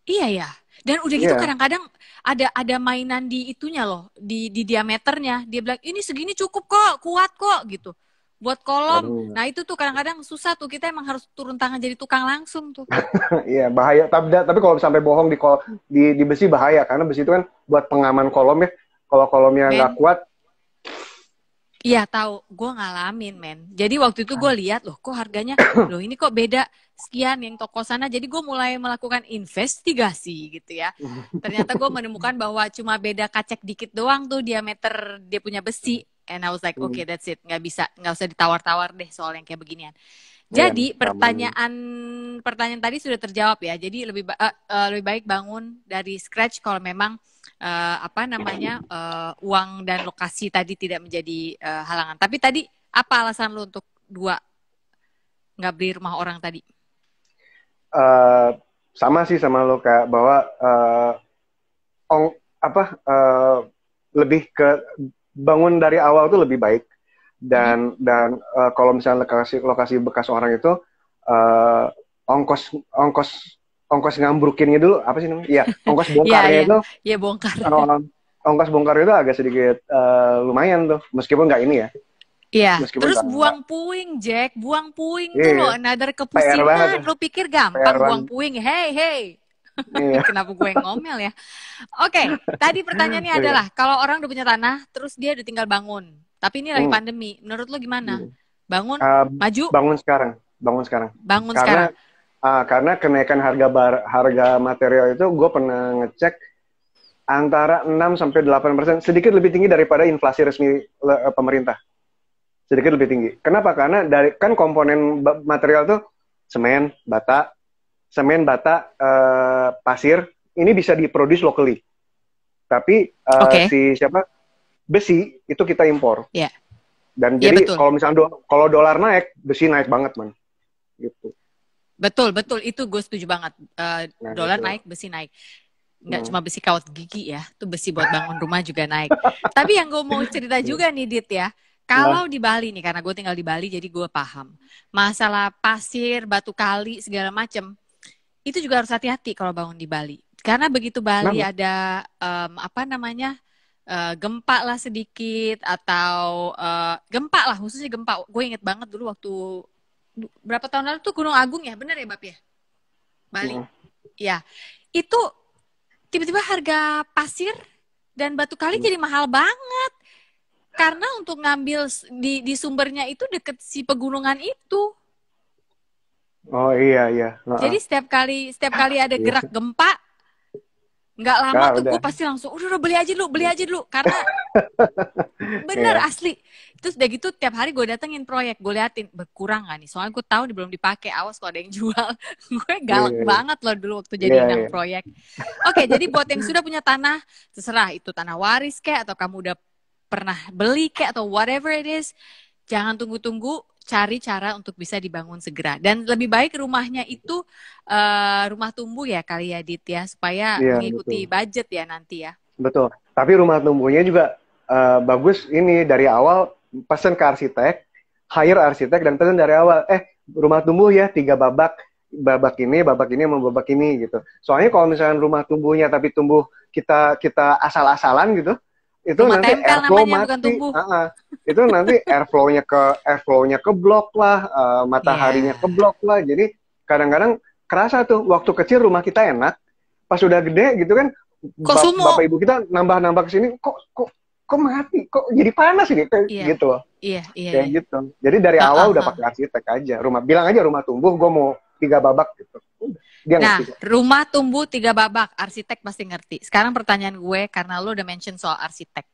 Iya ya. Dan udah gitu kadang iya. kadang-kadang ada ada mainan di itunya loh, di di diameternya. Dia bilang ini segini cukup kok, kuat kok gitu. Buat kolom. Aduh. Nah, itu tuh kadang-kadang susah tuh kita emang harus turun tangan jadi tukang langsung tuh. Iya, bahaya. Tapi tapi kalau sampai bohong di kol di di besi bahaya karena besi itu kan buat pengaman kolom ya. Kalau kolomnya nggak kuat, Iya tahu, gue ngalamin men. Jadi waktu itu gue ah. lihat loh, kok harganya loh ini kok beda sekian yang toko sana. Jadi gue mulai melakukan investigasi gitu ya. Ternyata gue menemukan bahwa cuma beda kacek dikit doang tuh diameter dia punya besi. And I was like, oke okay, that's it, nggak bisa, nggak usah ditawar-tawar deh soal yang kayak beginian. Iya, Jadi pertanyaan pertanyaan tadi sudah terjawab ya. Jadi lebih uh, lebih baik bangun dari scratch kalau memang uh, apa namanya uh, uang dan lokasi tadi tidak menjadi uh, halangan. Tapi tadi apa alasan lo untuk dua nggak beli rumah orang tadi? Uh, sama sih sama lo kak bahwa uh, ong apa uh, lebih ke bangun dari awal tuh lebih baik dan hmm. dan uh, kalau misalnya lokasi lokasi bekas orang itu uh, ongkos ongkos ongkos ngambrukinnya dulu gitu, apa sih namanya? Iya, ongkos bongkarnya yeah, itu. Iya, yeah, bongkar. Iya. Gitu. Iya, ongkos bongkar itu agak sedikit uh, lumayan tuh, meskipun nggak ini ya. Iya. Yeah. Terus gak buang enggak. puing, Jack, buang puing yeah. tuh iya, loh, another kepusingan. Lu pikir gampang buang puing? Hey, hey. Yeah. Kenapa gue ngomel ya? Oke, okay, tadi pertanyaannya adalah kalau orang udah punya tanah, terus dia udah tinggal bangun, tapi ini lagi hmm. pandemi. Menurut lo gimana? Bangun, uh, maju? Bangun sekarang, bangun sekarang. Bangun Karena sekarang Uh, karena kenaikan harga bar, harga material itu gue pernah ngecek antara 6 sampai 8 persen, sedikit lebih tinggi daripada inflasi resmi le, eh, pemerintah. Sedikit lebih tinggi. Kenapa? Karena dari kan komponen material itu semen, bata, semen, bata, uh, pasir, ini bisa diproduce locally. Tapi uh, eh, okay. si siapa besi itu kita impor. Yeah. Dan yeah, jadi kalau misalnya do, kalau dolar naik, besi naik banget, man. Gitu. Betul, betul. Itu gue setuju banget. Uh, nah, gitu. dolar betul. naik, besi naik. Nggak hmm. cuma besi kawat gigi ya, itu besi buat bangun rumah juga naik. Tapi yang gue mau iya. cerita juga nih, Dit ya. Kalau di Bali nih, karena gue tinggal di Bali, jadi gue paham. Masalah pasir, batu kali, segala macem. Itu juga harus hati-hati kalau bangun di Bali. Karena begitu Bali Lama. ada, um, apa namanya, uh, gempa lah sedikit, atau uh, gempa lah, khususnya gempa. Gue inget banget dulu waktu berapa tahun lalu tuh Gunung Agung ya, benar ya Bapak ya? Bali. Oh. Ya. Itu tiba-tiba harga pasir dan batu kali hmm. jadi mahal banget. Karena untuk ngambil di, di sumbernya itu deket si pegunungan itu. Oh iya iya. Jadi setiap kali setiap kali ada iya. gerak gempa nggak lama nah, tuh gue pasti langsung udah, udah beli aja dulu beli aja dulu karena bener yeah. asli terus udah gitu tiap hari gue datengin proyek gue liatin berkurang gak nih soalnya gue tahu belum dipakai awas kalau ada yang jual gue galak yeah, iya. banget loh dulu waktu jadi yeah, yeah. proyek oke okay, jadi buat yang sudah punya tanah terserah itu tanah waris kayak atau kamu udah pernah beli kayak atau whatever it is jangan tunggu-tunggu cari cara untuk bisa dibangun segera dan lebih baik rumahnya itu uh, rumah tumbuh ya kali ya Dit ya supaya ya, mengikuti betul. budget ya nanti ya betul tapi rumah tumbuhnya juga uh, bagus ini dari awal pesan ke arsitek hire arsitek dan pesan dari awal eh rumah tumbuh ya tiga babak babak ini, babak ini, mau babak ini gitu. Soalnya kalau misalnya rumah tumbuhnya tapi tumbuh kita kita asal-asalan gitu, itu Cuma nanti airflow namanya, mati. Uh -uh. Itu nanti airflownya ke airflownya ke blok lah, uh, mataharinya yeah. ke blok lah. Jadi kadang-kadang kerasa tuh waktu kecil rumah kita enak, pas sudah gede gitu kan kok sumo? bapak ibu kita nambah-nambah kesini kok kok kok mati, kok jadi panas ini yeah. Iya. gitu loh. Iya, yeah, iya. Yeah, kayak yeah. gitu. Jadi dari uh -huh. awal udah pakai arsitek aja. Rumah bilang aja rumah tumbuh, gue mau tiga babak gitu. Dia nah, ngerti. rumah tumbuh tiga babak, arsitek pasti ngerti. Sekarang pertanyaan gue, karena lo udah mention soal arsitek.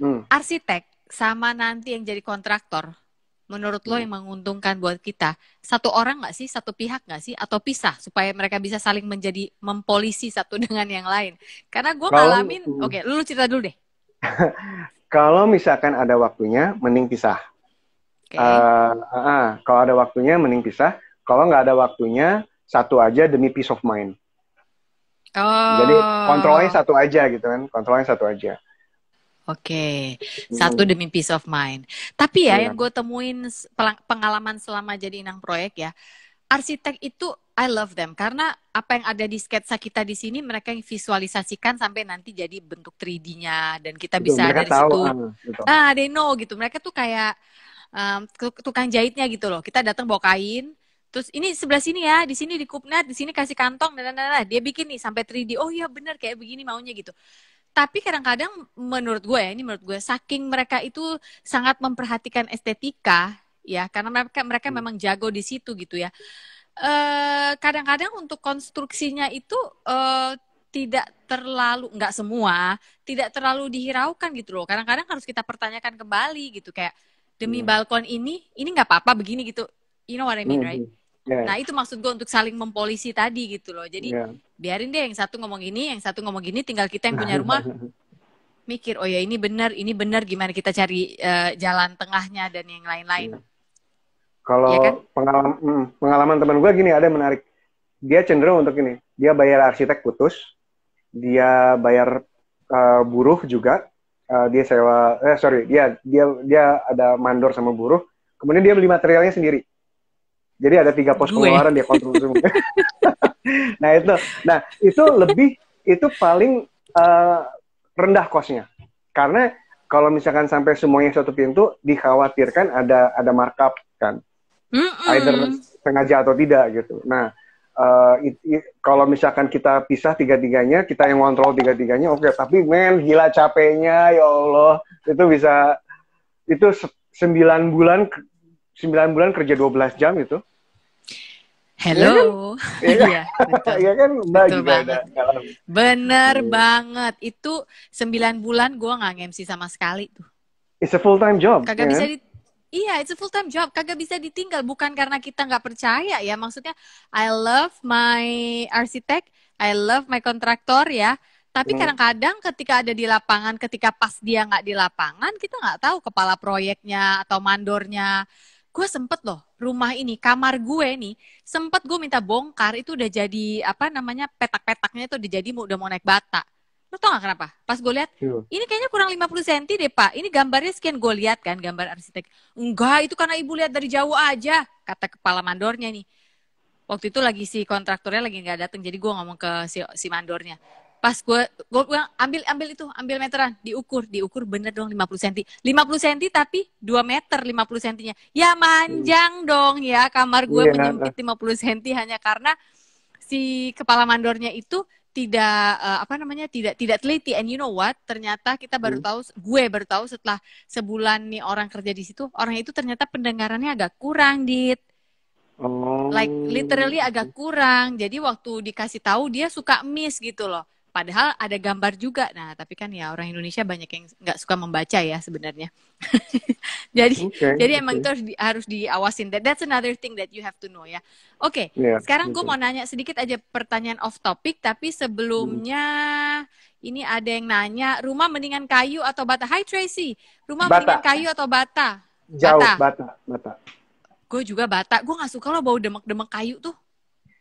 Hmm. Arsitek sama nanti yang jadi kontraktor, menurut lo hmm. yang menguntungkan buat kita, satu orang nggak sih, satu pihak nggak sih, atau pisah supaya mereka bisa saling menjadi mempolisi satu dengan yang lain? Karena gue ngalamin, oke, okay, lu cerita dulu deh. kalau misalkan ada waktunya, mending pisah. Okay. Uh, eh, uh, ah, uh, ah, kalau ada waktunya, mending pisah. Kalau nggak ada waktunya, satu aja demi peace of mind. Oh. Jadi kontrolnya satu aja gitu kan, kontrolnya satu aja. Oke, okay. Hmm. satu demi peace of mind. Tapi ya, ya. yang gue temuin pengalaman selama jadi inang proyek ya, arsitek itu I love them karena apa yang ada di sketsa kita di sini mereka yang visualisasikan sampai nanti jadi bentuk 3D-nya dan kita bisa dari tahu, situ. Ah, kan, gitu. Ah, they know gitu. Mereka tuh kayak um, tukang jahitnya gitu loh. Kita datang bawa kain, Terus ini sebelah sini ya, di sini di Kupnat, di sini kasih kantong, dan dan Dia bikin nih sampai 3D. Oh iya bener kayak begini maunya gitu. Tapi kadang-kadang menurut gue ya, ini menurut gue, saking mereka itu sangat memperhatikan estetika, ya karena mereka mereka hmm. memang jago di situ gitu ya. Eh, kadang-kadang untuk konstruksinya itu e, tidak terlalu nggak semua tidak terlalu dihiraukan gitu loh kadang-kadang harus kita pertanyakan kembali gitu kayak demi hmm. balkon ini ini nggak apa-apa begini gitu you know what I mean hmm. right Yeah. Nah, itu maksud gue untuk saling mempolisi tadi gitu loh. Jadi yeah. biarin deh yang satu ngomong ini, yang satu ngomong gini, tinggal kita yang punya nah, rumah iya. mikir, oh ya ini benar, ini benar, gimana kita cari uh, jalan tengahnya dan yang lain-lain. Iya. Kalau ya kan? pengalaman hmm, pengalaman teman gue gini ada yang menarik. Dia cenderung untuk ini, dia bayar arsitek putus, dia bayar uh, buruh juga, uh, dia sewa eh sorry, dia dia dia ada mandor sama buruh, kemudian dia beli materialnya sendiri jadi ada tiga pos Gue. pengeluaran dia kontrol semua. nah itu, nah itu lebih itu paling uh, rendah kosnya. Karena kalau misalkan sampai semuanya satu pintu, dikhawatirkan ada ada markup kan, mm -mm. either sengaja atau tidak gitu. Nah uh, kalau misalkan kita pisah tiga-tiganya, kita yang kontrol tiga-tiganya, oke. Okay. Tapi men, gila capeknya, ya Allah. Itu bisa, itu sembilan bulan, sembilan bulan kerja 12 jam itu. Hello. Iya, kan? iya, iya, betul. Iya kan Mbak nah, betul juga banget. ada. Bener hmm. banget. Itu 9 bulan gue nggak MC sama sekali tuh. It's a full time job. Kagak yeah. bisa kan? di Iya, it's a full time job. Kagak bisa ditinggal bukan karena kita nggak percaya ya. Maksudnya I love my arsitek, I love my kontraktor ya. Tapi hmm. kadang-kadang ketika ada di lapangan, ketika pas dia nggak di lapangan, kita nggak tahu kepala proyeknya atau mandornya gue sempet loh rumah ini kamar gue nih sempet gue minta bongkar itu udah jadi apa namanya petak-petaknya itu udah jadi udah mau naik bata lo tau gak kenapa pas gue lihat iya. ini kayaknya kurang 50 senti deh pak ini gambarnya sekian gue lihat kan gambar arsitek enggak itu karena ibu lihat dari jauh aja kata kepala mandornya nih waktu itu lagi si kontraktornya lagi nggak datang jadi gue ngomong ke si, si mandornya pas gue gue bilang ambil ambil itu ambil meteran diukur diukur bener dong 50 lima puluh senti tapi dua meter lima puluh sentinya ya manjang hmm. dong ya kamar gue yeah. Iya, menyempit nah. puluh senti hanya karena si kepala mandornya itu tidak uh, apa namanya tidak tidak teliti and you know what ternyata kita baru hmm. tahu gue baru tahu setelah sebulan nih orang kerja di situ orang itu ternyata pendengarannya agak kurang dit like literally oh, agak kurang jadi waktu dikasih tahu dia suka miss gitu loh Padahal ada gambar juga. Nah, tapi kan ya orang Indonesia banyak yang nggak suka membaca ya sebenarnya. jadi okay, jadi okay. emang itu harus, di, harus diawasin. That, that's another thing that you have to know ya. Oke, okay, iya, yeah, sekarang gue mau nanya sedikit aja pertanyaan off topic, tapi sebelumnya hmm. ini ada yang nanya, rumah mendingan kayu atau bata? Hi Tracy, rumah bata. mendingan kayu atau bata? Jauh, bata. Bata, bata. Gue juga bata. Gue nggak suka lo bau demek-demek kayu tuh.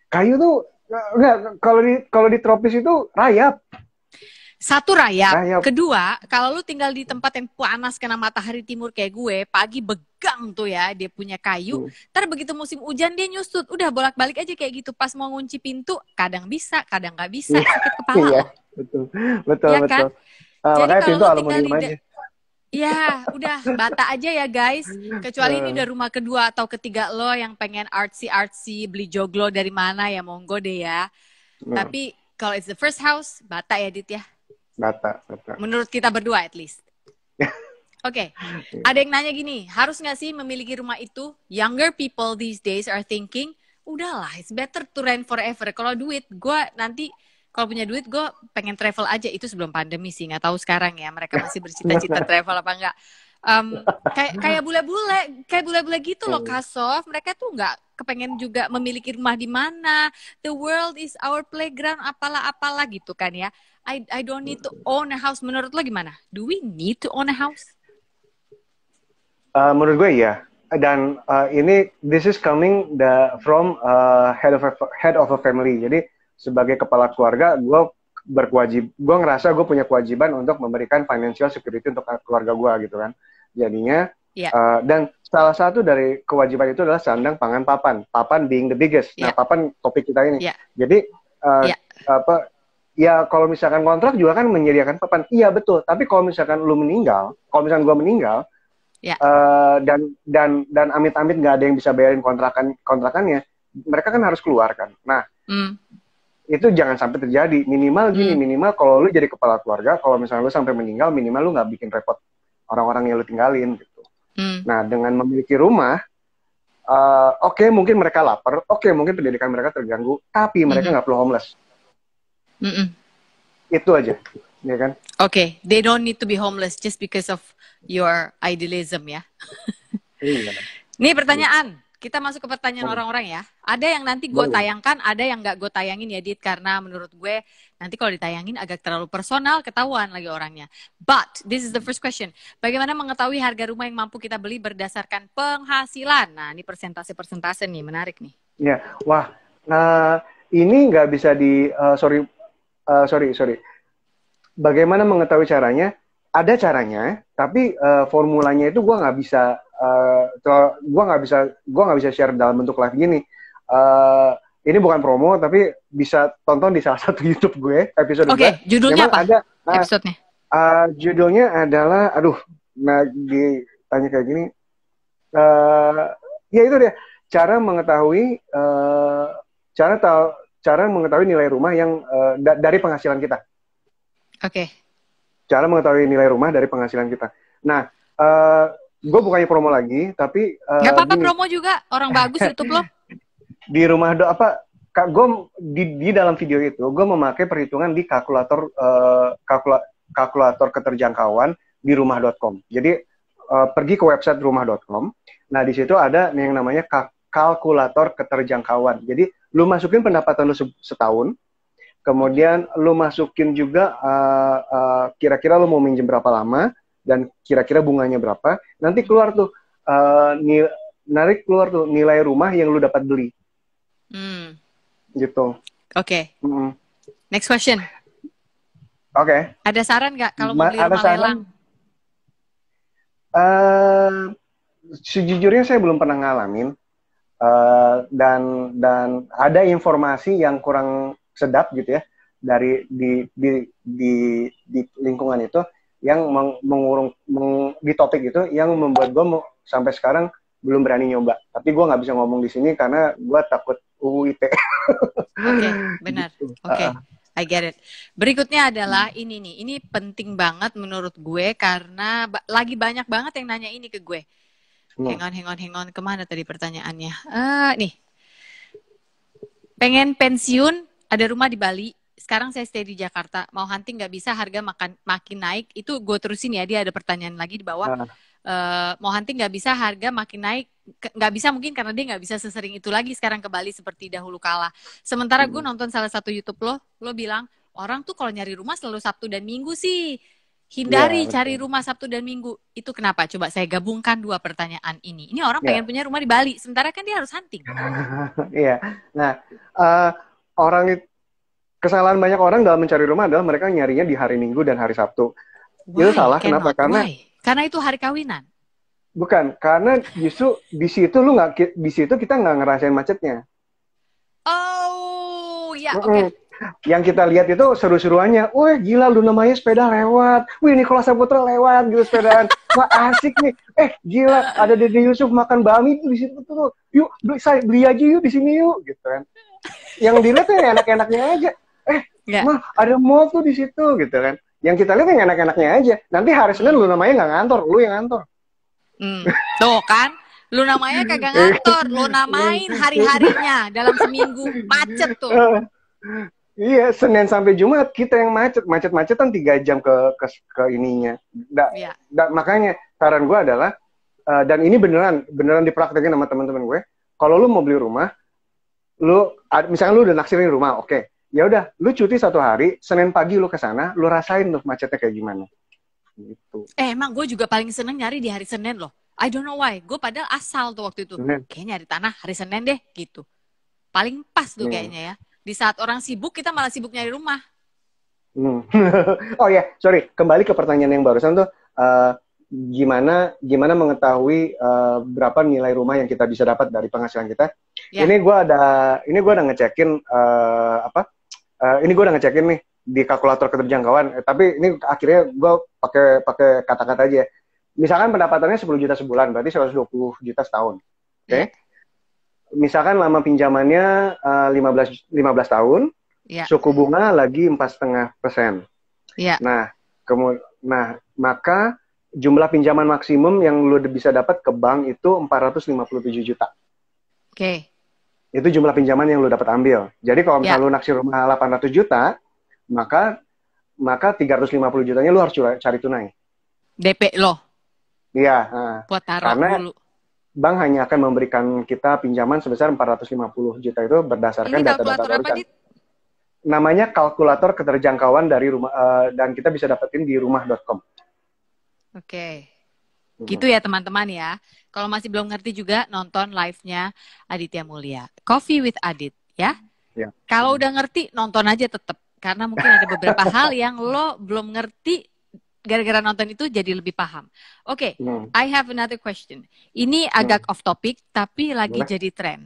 Kayu tuh Enggak, kalau di kalau di tropis itu rayap. Satu rayap. rayap. Kedua, kalau lu tinggal di tempat yang panas kena matahari timur kayak gue, pagi begang tuh ya, dia punya kayu. Uh. Ntar begitu musim hujan dia nyusut, udah bolak-balik aja kayak gitu. Pas mau ngunci pintu, kadang bisa, kadang nggak bisa, iya. sakit kepala. Iya, betul, betul, ya betul. Kan? Uh, Jadi makanya pintu aluminium aja. Ya udah bata aja ya guys. Kecuali ini iya. udah rumah kedua atau ketiga lo yang pengen artsy artsy beli joglo dari mana ya monggo deh ya. Iya. Tapi kalau it's the first house, bata ya Dit ya. Bata, bata. Menurut kita berdua at least. Oke, okay. ada yang nanya gini, harus nggak sih memiliki rumah itu? Younger people these days are thinking, udahlah, it's better to rent forever. Kalau duit, gue nanti kalau punya duit gue pengen travel aja itu sebelum pandemi sih nggak tahu sekarang ya mereka masih bercita-cita travel apa enggak um, kayak kayak bule-bule kayak bule-bule gitu loh iya. Kasov mereka tuh nggak kepengen juga memiliki rumah di mana the world is our playground apalah apalah gitu kan ya I I don't need to own a house menurut lo gimana do we need to own a house uh, menurut gue ya dan uh, ini this is coming the, from uh, head of a, head of a family jadi sebagai kepala keluarga gue berkewajib gue ngerasa gue punya kewajiban untuk memberikan financial security untuk eh, keluarga gue gitu kan jadinya yeah. Ya. uh, dan salah satu dari kewajiban itu adalah sandang pangan papan papan being the biggest yeah. nah ya. papan topik kita ini yeah. jadi uh, eh, yeah. apa ya kalau misalkan kontrak juga kan menyediakan papan iya betul tapi kalau misalkan lu meninggal kalau misalkan gue meninggal yeah. Ya. uh, dan dan dan amit-amit nggak -amit ada yang bisa bayarin kontrakan kontrakannya mereka kan harus keluar kan nah mm itu jangan sampai terjadi minimal gini hmm. minimal kalau lu jadi kepala keluarga kalau misalnya lu sampai meninggal minimal lu nggak bikin repot orang-orang yang lu tinggalin gitu hmm. nah dengan memiliki rumah uh, oke okay, mungkin mereka lapar oke okay, mungkin pendidikan mereka terganggu tapi mereka hmm. nggak hmm. perlu homeless hmm. itu aja ya kan oke okay. they don't need to be homeless just because of your idealism ya yeah? ini pertanyaan kita masuk ke pertanyaan orang-orang ya. Ada yang nanti gue tayangkan, ada yang nggak gue tayangin ya, Dit. Karena menurut gue nanti kalau ditayangin agak terlalu personal, ketahuan lagi orangnya. But this is the first question. Bagaimana mengetahui harga rumah yang mampu kita beli berdasarkan penghasilan? Nah, ini persentase-persentase nih, menarik nih. Ya, wah. Nah, ini nggak bisa di uh, sorry uh, sorry sorry. Bagaimana mengetahui caranya? Ada caranya, tapi uh, formulanya itu gue nggak bisa uh, eh, gue nggak bisa gue nggak bisa share dalam bentuk live gini uh, ini bukan promo tapi bisa tonton di salah satu YouTube gue episode Oke, okay, judulnya Memang apa? Ada, nah, eh, episode Uh, judulnya adalah aduh, nah ditanya kayak gini. Uh, ya itu dia cara mengetahui uh, cara tahu cara mengetahui nilai rumah yang uh, da dari penghasilan kita. Oke. Okay. Cara mengetahui nilai rumah dari penghasilan kita. Nah, uh, gue bukannya promo lagi, tapi uh, nggak apa-apa promo juga orang bagus itu lo. di rumah do apa? Kak, gue di, di dalam video itu gue memakai perhitungan di kalkulator uh, kalkula, kalkulator keterjangkauan di rumah.com. Jadi uh, pergi ke website rumah.com. Nah di situ ada yang namanya kalkulator keterjangkauan. Jadi lu masukin pendapatan lu setahun, kemudian lu masukin juga kira-kira uh, uh, kira -kira lu mau minjem berapa lama, dan kira-kira bunganya berapa nanti keluar tuh uh, eh, nil narik keluar tuh nilai rumah yang lu dapat beli hmm. gitu oke okay. mm -hmm. next question oke okay. ada saran nggak kalau mau beli Ma ada saran, lelang uh, eh, sejujurnya saya belum pernah ngalamin uh, dan dan ada informasi yang kurang sedap gitu ya dari di di di, di lingkungan itu yang meng mengurung meng, di topik itu yang membuat gue sampai sekarang belum berani nyoba. Tapi gue nggak bisa ngomong di sini karena gue takut UU Oke, okay, benar. Gitu. Oke. Okay. Ah. I get it. Berikutnya adalah hmm. ini nih. Ini penting banget menurut gue karena ba lagi banyak banget yang nanya ini ke gue. Hmm. Hang on, hang on, hang on. Kemana tadi pertanyaannya? Uh, nih. Pengen pensiun, ada rumah di Bali, sekarang saya stay di Jakarta, mau hunting nggak bisa, harga makan makin naik. Itu gue terusin ya, dia ada pertanyaan lagi di bawah. Nah. Uh, mau hunting nggak bisa, harga makin naik. Nggak bisa mungkin karena dia nggak bisa sesering itu lagi sekarang ke Bali seperti dahulu kala. Sementara hmm. gue nonton salah satu YouTube lo, lo bilang orang tuh kalau nyari rumah selalu Sabtu dan Minggu sih. Hindari ya, cari rumah Sabtu dan Minggu. Itu kenapa? Coba saya gabungkan dua pertanyaan ini. Ini orang ya. pengen punya rumah di Bali, sementara kan dia harus hunting. Iya. nah, uh, orang itu kesalahan banyak orang dalam mencari rumah adalah mereka nyarinya di hari Minggu dan hari Sabtu. Why? Itu salah. Cannot. Kenapa? Karena Why? karena itu hari kawinan. Bukan, karena justru di situ lu nggak di situ kita nggak ngerasain macetnya. Oh, ya, oke. Okay. Yang kita lihat itu seru-seruannya. Wah, gila lu namanya sepeda lewat. Wih, ini kelas Putra lewat gitu sepedaan. Wah, asik nih. Eh, gila, ada Dede Yusuf makan bami di situ tuh. Yuk, beli, saya beli aja yuk di sini yuk gitu kan. Yang dilihat tuh enak-enaknya aja eh yeah. mah ada mall tuh di situ gitu kan yang kita lihat yang enak-enaknya aja nanti hari Senin lu namanya nggak ngantor lu yang ngantor hmm. tuh kan lu namanya kagak eh. ngantor lu namain hari-harinya dalam seminggu macet tuh eh, Iya, Senin sampai Jumat kita yang macet, macet-macetan tiga jam ke ke, ke ininya. Da, yeah. da, makanya saran gue adalah uh, dan ini beneran beneran dipraktekin sama teman-teman gue. Kalau lu mau beli rumah, lu misalnya lu udah naksirin rumah, oke ya udah lu cuti satu hari senin pagi lu ke sana lu rasain tuh macetnya kayak gimana gitu eh emang gue juga paling seneng nyari di hari senin loh I don't know why gue padahal asal tuh waktu itu senin. kayaknya nyari tanah hari senin deh gitu paling pas tuh hmm. kayaknya ya di saat orang sibuk kita malah sibuk nyari rumah hmm. oh ya yeah. sorry kembali ke pertanyaan yang barusan tuh uh, gimana gimana mengetahui uh, berapa nilai rumah yang kita bisa dapat dari penghasilan kita. Yeah. Ini gue ada ini gue ada ngecekin uh, apa uh, ini gue udah ngecekin nih di kalkulator keterjangkauan eh, tapi ini akhirnya gue pakai pakai kata-kata aja misalkan pendapatannya 10 juta sebulan berarti 120 juta setahun oke okay? Ya. yeah. misalkan lama pinjamannya uh, 15 15 tahun yeah. suku bunga lagi empat setengah persen ya. nah kemudian nah maka jumlah pinjaman maksimum yang lu bisa dapat ke bank itu 457 juta oke okay itu jumlah pinjaman yang lu dapat ambil. Jadi kalau misalnya yeah. lu naksir rumah 800 juta, maka maka 350 jutanya lu harus cari tunai. DP lo. Iya, nah. Buat taruh Karena dulu. bank hanya akan memberikan kita pinjaman sebesar 450 juta itu berdasarkan data-data barusan. Di... Namanya kalkulator keterjangkauan dari rumah uh, dan kita bisa dapetin di rumah.com. Oke. Okay. Gitu ya teman-teman ya. Kalau masih belum ngerti juga nonton live-nya Aditya Mulia. Coffee with Adit ya. ya. Kalau udah ngerti nonton aja tetap karena mungkin ada beberapa hal yang lo belum ngerti gara-gara nonton itu jadi lebih paham. Oke, okay, nah. hmm. I have another question. Ini agak hmm. off topic tapi lagi Boleh. jadi tren.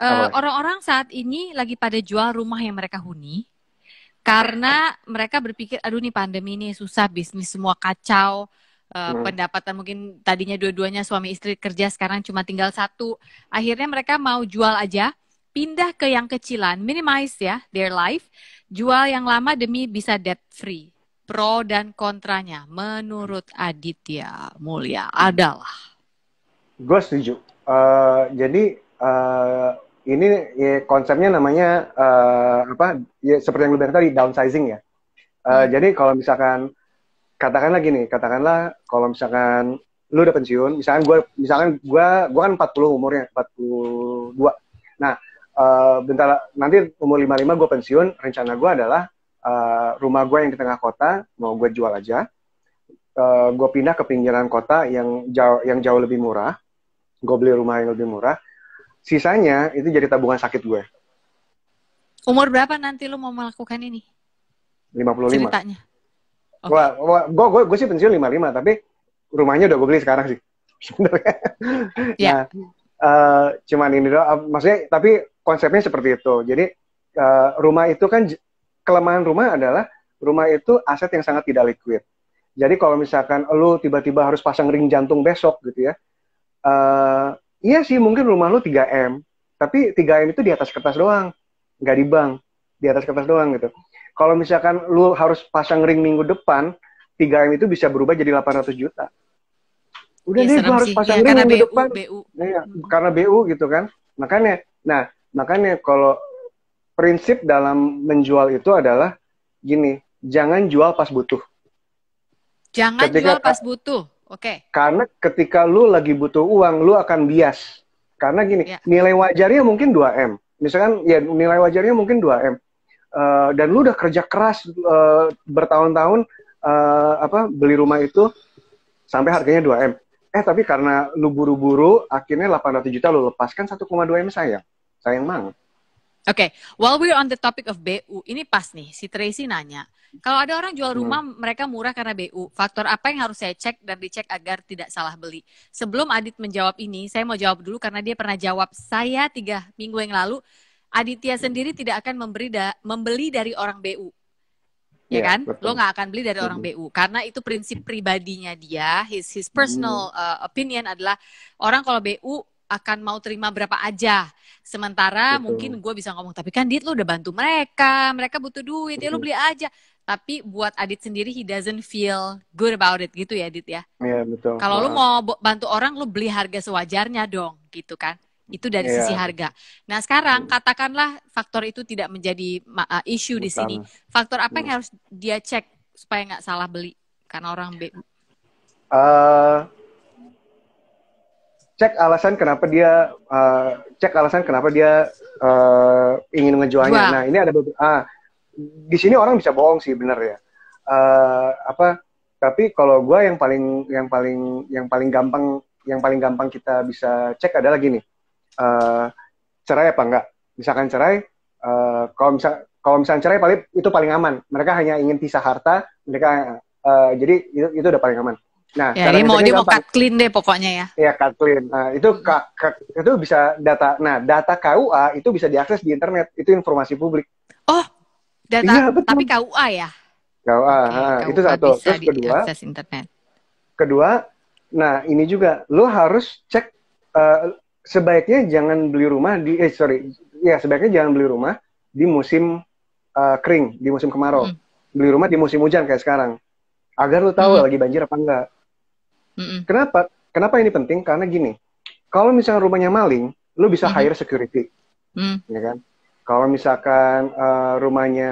orang eh, orang-orang saat ini lagi pada jual rumah yang mereka huni karena mereka berpikir aduh nih pandemi ini susah bisnis semua kacau Eh, hmm. pendapatan mungkin tadinya dua-duanya suami istri kerja sekarang cuma tinggal satu. Akhirnya mereka mau jual aja, pindah ke yang kecilan, minimize ya their life, jual yang lama demi bisa debt free. Pro dan kontranya menurut Aditya Mulia adalah. Gue setuju. Uh, jadi uh, ini ya, konsepnya namanya uh, apa? Ya, seperti yang lu bilang tadi downsizing ya. Uh, hmm. Jadi kalau misalkan katakanlah gini, katakanlah kalau misalkan lu udah pensiun, misalkan gue, misalkan gue, gue kan 40 umurnya, 42. Nah, uh, bentar nanti umur 55 gue pensiun, rencana gue adalah uh, rumah gue yang di tengah kota mau gue jual aja, uh, eh, gue pindah ke pinggiran kota yang jauh yang jauh lebih murah, gue beli rumah yang lebih murah, sisanya itu jadi tabungan sakit gue. Umur berapa nanti lu mau melakukan ini? 55. Ceritanya. Wah, gue gue gue sih pensiun lima, tapi rumahnya udah gue beli sekarang sih. Sebenarnya. yeah. Nah, uh, cuman ini doang. Maksudnya tapi konsepnya seperti itu. Jadi uh, rumah itu kan kelemahan rumah adalah rumah itu aset yang sangat tidak liquid. Jadi kalau misalkan lu tiba-tiba harus pasang ring jantung besok gitu ya. Uh, iya sih mungkin rumah lu 3M, tapi 3M itu di atas kertas doang, nggak di bank di atas kertas doang gitu. Kalau misalkan lu harus pasang ring minggu depan, 3M itu bisa berubah jadi 800 juta. Udah ya, deh, gue harus pasang ya, ring minggu BU, depan. BU. Nah, ya, hmm. Karena BU gitu kan. Makanya, nah makanya kalau prinsip dalam menjual itu adalah gini, jangan jual pas butuh. Jangan ketika, jual pas butuh. Oke. Okay. Karena ketika lu lagi butuh uang, lu akan bias. Karena gini, ya. nilai wajarnya mungkin 2M. Misalkan ya nilai wajarnya mungkin 2M. Eh, dan lu udah kerja keras uh, bertahun-tahun uh, apa beli rumah itu sampai harganya 2 m eh tapi karena lu buru-buru akhirnya 800 juta lu lepaskan 1,2 m sayang sayang banget Oke, okay. while we're on the topic of BU, ini pas nih, si Tracy nanya, kalau ada orang jual hmm. rumah, hmm. mereka murah karena BU, faktor apa yang harus saya cek dan dicek agar tidak salah beli? Sebelum Adit menjawab ini, saya mau jawab dulu karena dia pernah jawab saya tiga minggu yang lalu, Aditya sendiri tidak akan memberi da membeli dari orang BU. Ya yeah, kan? Betul. Lo nggak akan beli dari orang BU karena itu prinsip pribadinya dia. His his personal uh, opinion adalah orang kalau BU akan mau terima berapa aja. Sementara Betul. mungkin gue bisa ngomong, tapi kan Dit lo udah bantu mereka, mereka butuh duit, -hmm. ya lo beli aja tapi buat Adit sendiri he doesn't feel good about it gitu ya Adit ya. Iya yeah, betul. Kalau lo mau bantu orang lo beli harga sewajarnya dong gitu kan. Itu dari yeah. sisi harga. Nah, sekarang katakanlah faktor itu tidak menjadi uh, isu di sini. Faktor apa yang hmm. harus dia cek supaya nggak salah beli karena orang B? Uh, eh, cek alasan kenapa dia uh, cek alasan kenapa dia uh, ingin ngejualnya. Nah, ini ada beberapa ah, di sini orang bisa bohong sih benar ya. Uh, apa tapi kalau gue yang paling yang paling yang paling gampang yang paling gampang kita bisa cek adalah gini uh, cerai apa enggak. Misalkan cerai, uh, kalau misal kalau misalnya cerai paling itu paling aman. Mereka hanya ingin pisah harta, mereka uh, jadi itu, itu udah paling aman. Nah, ya, dia mau dia mau cut clean deh pokoknya ya. Iya, cut clean. Nah, itu ka, itu bisa data. Nah, data KUA itu bisa diakses di internet. Itu informasi publik. Oh, data ya, betul. tapi KUA ya. KUA, okay, nah, KUA itu satu. Terus kedua, internet. Kedua, nah ini juga lo harus cek uh, sebaiknya jangan beli rumah di eh sorry ya sebaiknya jangan beli rumah di musim uh, kering di musim kemarau mm. beli rumah di musim hujan kayak sekarang agar lu tahu mm. lagi banjir apa enggak mm kenapa kenapa ini penting karena gini kalau misalnya rumahnya maling lu bisa mm. hire security mm. ya kan kalau misalkan uh, rumahnya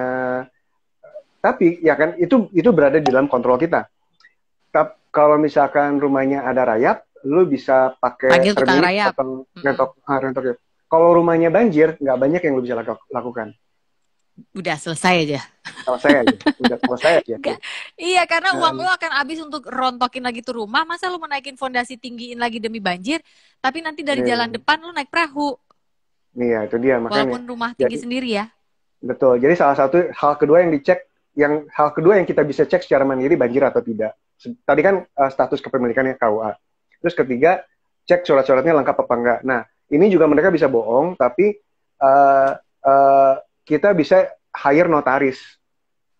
tapi ya kan itu itu berada di dalam kontrol kita tapi kalau misalkan rumahnya ada rayap lu bisa pakai panggil atau rentok mm ah, -hmm. rentok ya. Kalau rumahnya banjir, nggak banyak yang lu bisa laku lakukan. Udah selesai aja. Selesai aja. Udah selesai aja. iya, karena nah, uang lu akan habis untuk rontokin lagi tuh rumah. Masa lu mau naikin fondasi tinggiin lagi demi banjir, tapi nanti dari iya. jalan depan lu naik perahu. Iya, itu dia makanya. Walaupun rumah tinggi jadi, sendiri ya. Betul. Jadi salah satu hal kedua yang dicek, yang hal kedua yang kita bisa cek secara mandiri banjir atau tidak. Tadi kan uh, status kepemilikannya KUA. Terus ketiga, cek surat-suratnya lengkap apa enggak. Nah, ini juga mereka bisa bohong, tapi uh, uh, kita bisa hire notaris.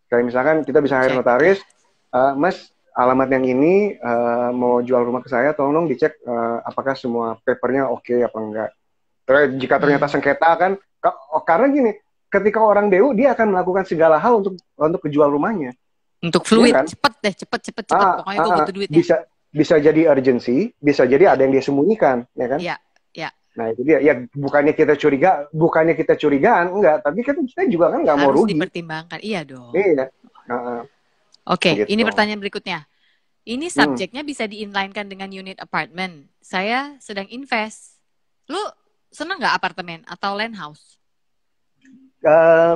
Kayak misalkan kita bisa hire notaris, uh, Mas alamat yang ini uh, mau jual rumah ke saya, tolong dong dicek uh, apakah semua papernya oke okay apa enggak. Terus jika hmm. ternyata sengketa kan, oh, karena gini, ketika orang DU dia akan melakukan segala hal untuk untuk kejual rumahnya. Untuk fluid, ya kan? cepet deh, cepet cepet cepet. Ah, Pokoknya ah, butuh ah. duitnya. Bisa bisa jadi urgency, bisa jadi ada yang dia sembunyikan, ya kan? Iya, iya. Nah itu dia. Ya bukannya kita curiga, bukannya kita curigaan, enggak. Tapi kan kita juga kan nggak mau rugi. Harus dipertimbangkan, iya dong. Iya. Nah, Oke, okay, gitu. ini pertanyaan berikutnya. Ini hmm. subjeknya hmm. bisa diinlinekan dengan unit apartemen. Saya sedang invest. Lu seneng nggak apartemen atau land house? Uh, eh,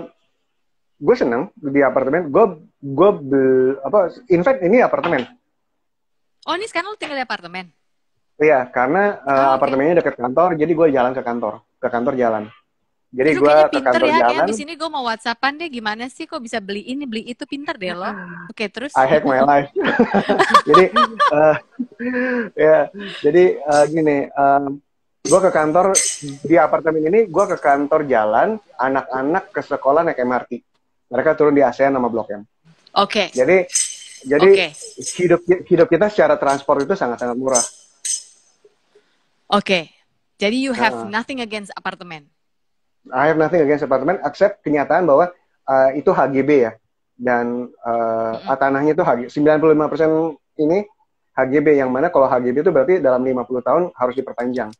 gue seneng di apartemen. Gue gue apa? In fact ini apartemen Oh ini sekarang lu tinggal di apartemen? Iya, karena uh, oh, okay. apartemennya dekat kantor, jadi gue jalan ke kantor, ke kantor jalan. Jadi gue ke kantor ya, jalan. Di sini gue mau WhatsAppan deh, gimana sih kok bisa beli ini beli itu pinter deh lo. Oke okay, terus. I hack my life. jadi, uh, ya, yeah, jadi uh, gini, uh, gue ke kantor di apartemen ini, gue ke kantor jalan, anak-anak ke sekolah naik MRT. Mereka turun di ASEAN nama Blok M. Oke. Okay. Jadi jadi okay. hidup hidup kita secara transport itu sangat-sangat murah. Oke. Okay. Jadi you have uh, nothing against apartemen. I have nothing against apartemen, except kenyataan bahwa uh, itu HGB ya. Dan uh, eh, mm -hmm. tanahnya itu HGB. 95% ini HGB yang mana kalau HGB itu berarti dalam 50 tahun harus diperpanjang.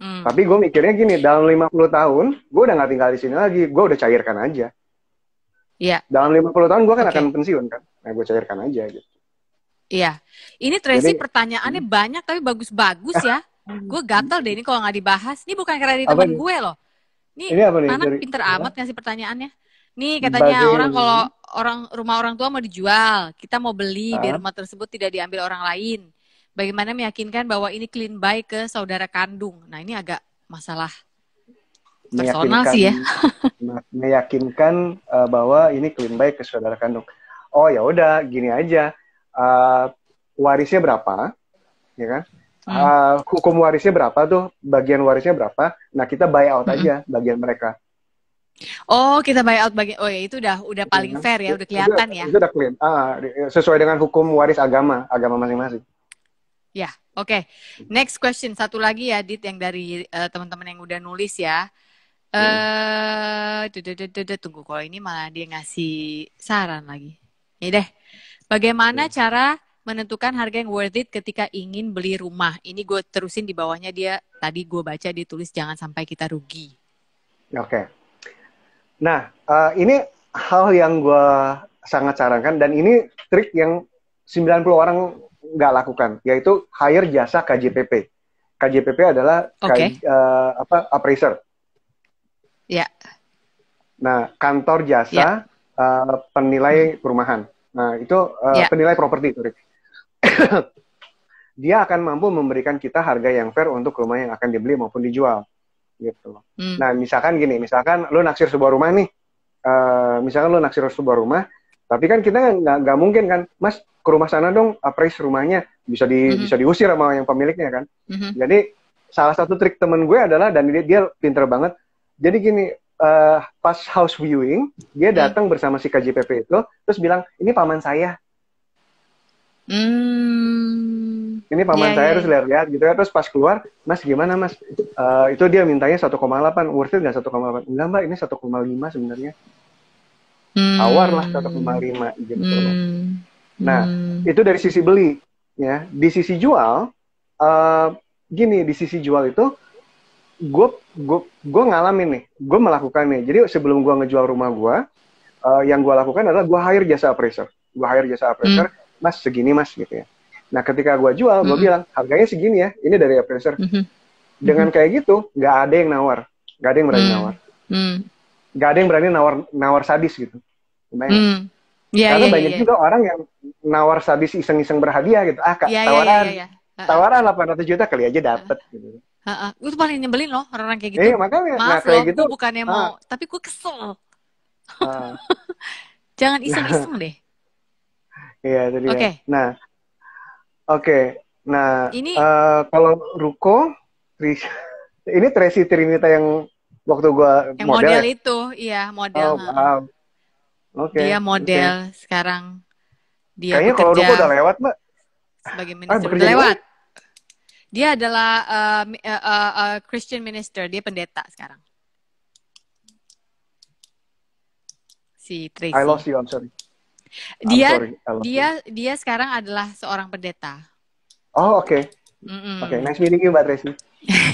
Mm. Tapi gue mikirnya gini, dalam 50 tahun gue udah nggak tinggal di sini lagi, gue udah cairkan aja. Iya. Dalam 50 tahun gue kan okay. akan pensiun kan. Nah, gue cairkan aja gitu. Iya. Ini Tracy Jadi, pertanyaannya hmm. banyak tapi bagus-bagus ya. gue gatel deh ini kalau nggak dibahas. Ini bukan karena di teman gue loh. Ini, ini apa nih? anak Dari, pinter apa? amat ngasih pertanyaannya. Nih katanya Bagi orang kalau orang rumah orang tua mau dijual, kita mau beli ah. biar rumah tersebut tidak diambil orang lain. Bagaimana meyakinkan bahwa ini clean by ke saudara kandung? Nah ini agak masalah Personal meyakinkan, sih ya. meyakinkan uh, bahwa ini clean by ke saudara kandung. Oh ya udah, gini aja. Uh, warisnya berapa, ya kan? Uh, hukum warisnya berapa tuh? Bagian warisnya berapa? Nah kita buy out hmm. aja bagian mereka. Oh, kita buy out bagian oh ya itu udah udah paling hmm. fair ya, udah kelihatan ya. Itu udah clean. Ah, sesuai dengan hukum waris agama, agama masing-masing. Ya, oke. Okay. Next question satu lagi ya Dit yang dari teman teman-teman yang udah nulis ya. Eh, tunggu kalau ini malah dia ngasih saran lagi. Ini deh. Bagaimana cara menentukan harga yang worth it ketika ingin beli rumah? Ini gue terusin di bawahnya dia tadi gue baca ditulis jangan sampai kita rugi. Oke. Okay. Nah, uh, ini hal yang gue sangat sarankan dan ini trik yang 90 orang nggak lakukan yaitu hire jasa KJPP. KJPP adalah okay. kaj, uh, eh, apa appraiser Ya. Nah, kantor jasa ya. uh, penilai hmm. perumahan. Nah, itu uh, ya. penilai properti, sorry. Dia akan mampu memberikan kita harga yang fair untuk rumah yang akan dibeli maupun dijual. Gitu. Hmm. Nah, misalkan gini, misalkan lu naksir sebuah rumah nih. Uh, misalkan lu naksir sebuah rumah, tapi kan kita nggak mungkin kan, Mas, ke rumah sana dong, appraise rumahnya bisa di mm-hmm. bisa diusir sama yang pemiliknya kan. Mm-hmm. Jadi salah satu trik temen gue adalah dan dia, dia pinter banget jadi gini, uh, pas house viewing, dia hmm. datang bersama si KJPP itu, terus bilang, ini paman saya. Hmm. Ini paman yeah, saya, yeah. terus ya. lihat-lihat gitu ya. Terus pas keluar, mas gimana mas? Uh, itu dia mintanya 1,8, worth it nggak 1,8? Enggak mbak, ini 1,5 sebenarnya. Hmm. Awar lah 1,5 gitu. Hmm. Nah, hmm. itu dari sisi beli. ya Di sisi jual, uh, gini, di sisi jual itu, gue gue gue ngalamin nih gue melakukan nih. jadi sebelum gue ngejual rumah gue uh, yang gue lakukan adalah gue hire jasa appraiser gue hire jasa appraiser hmm. mas segini mas gitu ya nah ketika gue jual gue hmm. bilang harganya segini ya ini dari appraiser hmm. dengan kayak gitu nggak ada yang nawar nggak ada yang berani hmm. nawar hmm. nggak ada yang berani nawar nawar sadis gitu Bayangin. Hmm. Yeah, Karena yeah, banyak yeah, ya. juga orang yang nawar sadis iseng-iseng berhadiah gitu. Ah, kak, ya, ya, tawaran, tawaran 800 juta kali aja dapet. Gitu. Uh, uh, itu paling nyebelin loh orang-orang kayak gitu. Eh, makanya, Maaf nah, kayak loh, gitu, gue bukannya uh, mau, tapi gue kesel. Uh, Jangan iseng-iseng deh. Iya, jadi, Oke. Okay. Nah, oke. Okay. Nah, ini uh, kalau Ruko, ini Tracy Trinita yang waktu gua model, ya? itu, iya model. Oh, Oke. Okay. Dia model okay. sekarang. Dia Kayaknya kalau Ruko udah lewat, Mbak. Sebagai minister ah, udah lewat. Juga? Dia adalah uh, uh, uh, uh, Christian minister, dia pendeta sekarang. Si Tracy. I lost you, I'm sorry. Dia I'm sorry, dia you. dia sekarang adalah seorang pendeta. Oh, oke. Okay. Mm -mm. Oke, okay, nice meeting you, Mbak Tracy.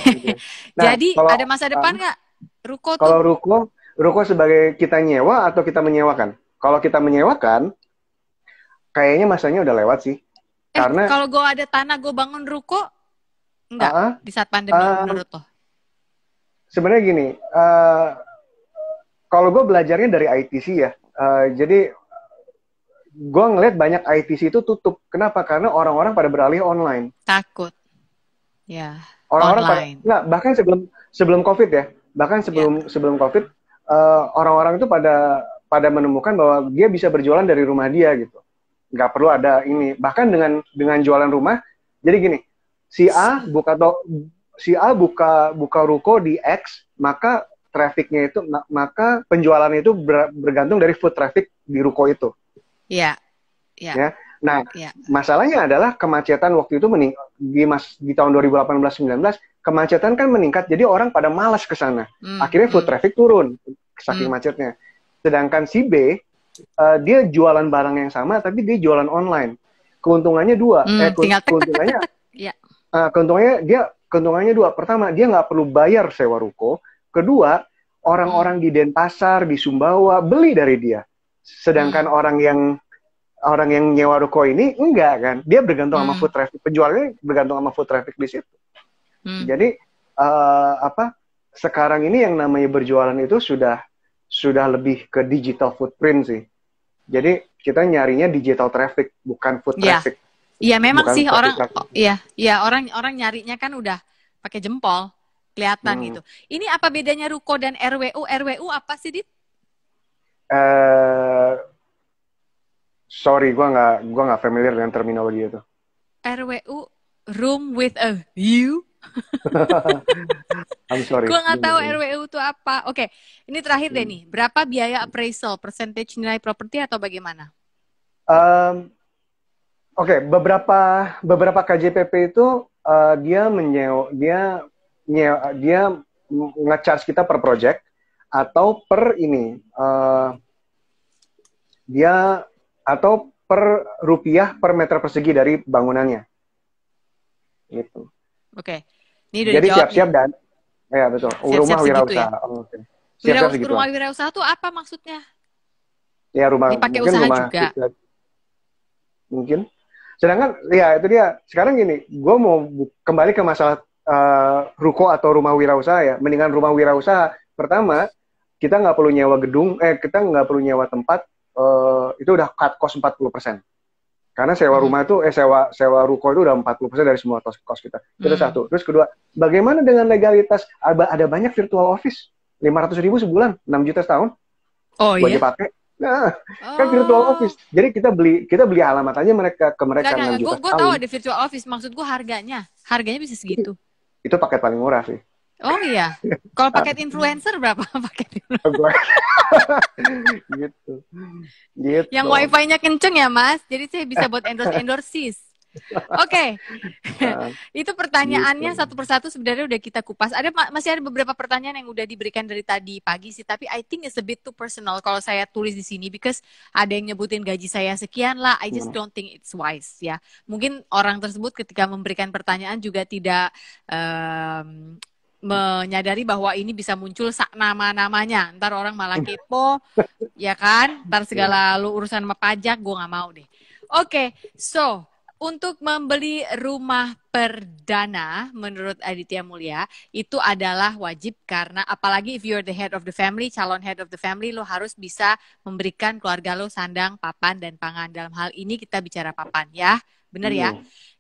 nah, Jadi kalau, ada masa depan nggak? Um, ruko tuh. Kalau ruko, ruko sebagai kita nyewa atau kita menyewakan? Kalau kita menyewakan, kayaknya masanya udah lewat sih. Eh, Karena kalau gue ada tanah, gue bangun ruko, Enggak, uh, di saat pandemi uh, menurut tuh Sebenarnya gini, uh, kalau gue belajarnya dari ITC ya, uh, jadi gue ngeliat banyak ITC itu tutup. Kenapa? Karena orang-orang pada beralih online. Takut. Ya. Orang-orang pada, enggak, bahkan sebelum sebelum COVID ya, bahkan sebelum ya. sebelum COVID orang orang-orang itu pada pada menemukan bahwa dia bisa berjualan dari rumah dia gitu. Nggak perlu ada ini. Bahkan dengan dengan jualan rumah, jadi gini, si A buka to si A buka buka ruko di X maka trafficnya itu maka penjualan itu ber, bergantung dari food traffic di ruko itu. Iya. Yeah. Iya. Yeah. Ya. Nah, yeah. masalahnya adalah kemacetan waktu itu mening di mas di tahun 2018-19 kemacetan kan meningkat jadi orang pada malas ke sana. Mm, Akhirnya food hmm. traffic turun saking mm. macetnya. Sedangkan si B uh, dia jualan barang yang sama tapi dia jualan online. Keuntungannya dua, mm, eh keuntungannya yeah uh, keuntungannya dia keuntungannya dua. Pertama, dia nggak perlu bayar sewa ruko. Kedua, orang-orang di Denpasar, di Sumbawa beli dari dia. Sedangkan hmm. orang yang orang yang nyewa ruko ini enggak kan. Dia bergantung hmm. sama food traffic. Penjualnya bergantung sama food traffic di situ. Hmm. Jadi uh, apa? Sekarang ini yang namanya berjualan itu sudah sudah lebih ke digital footprint sih. Jadi kita nyarinya digital traffic bukan food yeah. traffic. Iya memang Bukan sih orang ya ya orang orang nyarinya kan udah pakai jempol kelihatan hmm. gitu. Ini apa bedanya Ruko dan RWU? RWU apa sih dit? Uh, sorry, gue nggak gua nggak familiar dengan terminologi itu. RWU Room with a View. I'm sorry. Gua nggak tahu RWU itu apa. Oke, okay. ini terakhir deh hmm. nih. Berapa biaya appraisal, percentage nilai properti atau bagaimana? Um, Oke, okay, beberapa beberapa KJPP itu uh, dia menyewa dia nyewa, dia ngecharge kita per project atau per ini uh, dia atau per rupiah per meter persegi dari bangunannya. Gitu. Oke. Okay. Jadi siap-siap ya? dan ya betul. Siap-siap rumah wirausaha. Ya? Oh, okay. Siap-siap Wira, rumah wirausaha itu apa maksudnya? Ya rumah Dipakai usaha rumah juga. Kita, mungkin sedangkan ya itu dia sekarang gini gue mau kembali ke masalah uh, ruko atau rumah wirausaha ya mendingan rumah wirausaha pertama kita nggak perlu nyewa gedung eh kita nggak perlu nyewa tempat uh, itu udah cut cost 40 persen karena sewa hmm. rumah itu eh sewa sewa ruko itu udah 40% dari semua cost cost kita. Itu hmm. satu. Terus kedua, bagaimana dengan legalitas ada, banyak virtual office 500 ribu sebulan, 6 juta setahun. Oh iya. dipakai. Nah, kan oh. kan virtual office. Jadi kita beli kita beli aja mereka ke mereka enggak. juta. Gue tahu ada virtual office. Maksud gue harganya, harganya bisa segitu. Itu paket paling murah sih. Oh iya. Kalau paket influencer berapa paket? gitu. gitu. Yang wifi-nya kenceng ya, Mas. Jadi saya bisa buat endorse endorsis. Oke, okay. Ah, itu pertanyaannya gitu. satu persatu sebenarnya udah kita kupas. Ada masih ada beberapa pertanyaan yang udah diberikan dari tadi pagi sih, tapi I think it's a bit too personal kalau saya tulis di sini because ada yang nyebutin gaji saya sekian lah. I just iya. don't think it's wise ya. Mungkin orang tersebut ketika memberikan pertanyaan juga tidak um, menyadari bahwa ini bisa muncul sak nama-namanya. Ntar orang malah iya. kepo, ya kan? Ntar iya. segala lu urusan sama pajak, gue nggak mau deh. Oke, okay, so untuk membeli rumah perdana menurut Aditya Mulia itu adalah wajib karena apalagi if you're the head of the family, calon head of the family lo harus bisa memberikan keluarga lo sandang, papan dan pangan. Dalam hal ini kita bicara papan ya. Benar ya? Iya.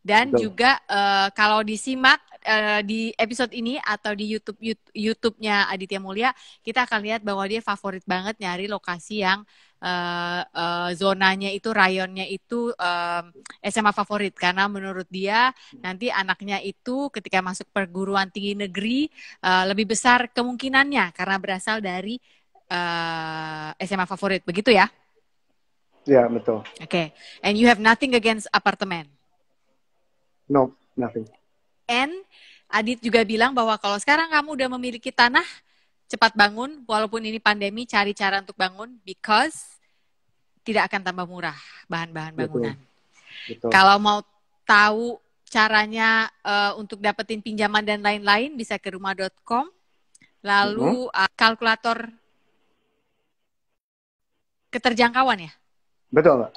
Dan Betul. juga uh, kalau disimak uh, di episode ini atau di YouTube YouTube-nya Aditya Mulia, kita akan lihat bahwa dia favorit banget nyari lokasi yang uh, uh, zonanya itu rayonnya itu uh, SMA favorit karena menurut dia nanti anaknya itu ketika masuk perguruan tinggi negeri uh, lebih besar kemungkinannya karena berasal dari uh, SMA favorit begitu ya? Ya yeah, betul. Oke, okay. and you have nothing against apartemen? No, nothing. And Adit juga bilang bahwa kalau sekarang kamu udah memiliki tanah, cepat bangun walaupun ini pandemi cari cara untuk bangun because tidak akan tambah murah bahan-bahan bangunan. Betul. Kalau mau tahu caranya uh, untuk dapetin pinjaman dan lain-lain bisa ke rumah.com lalu uh -huh. uh, kalkulator keterjangkauan ya betul oke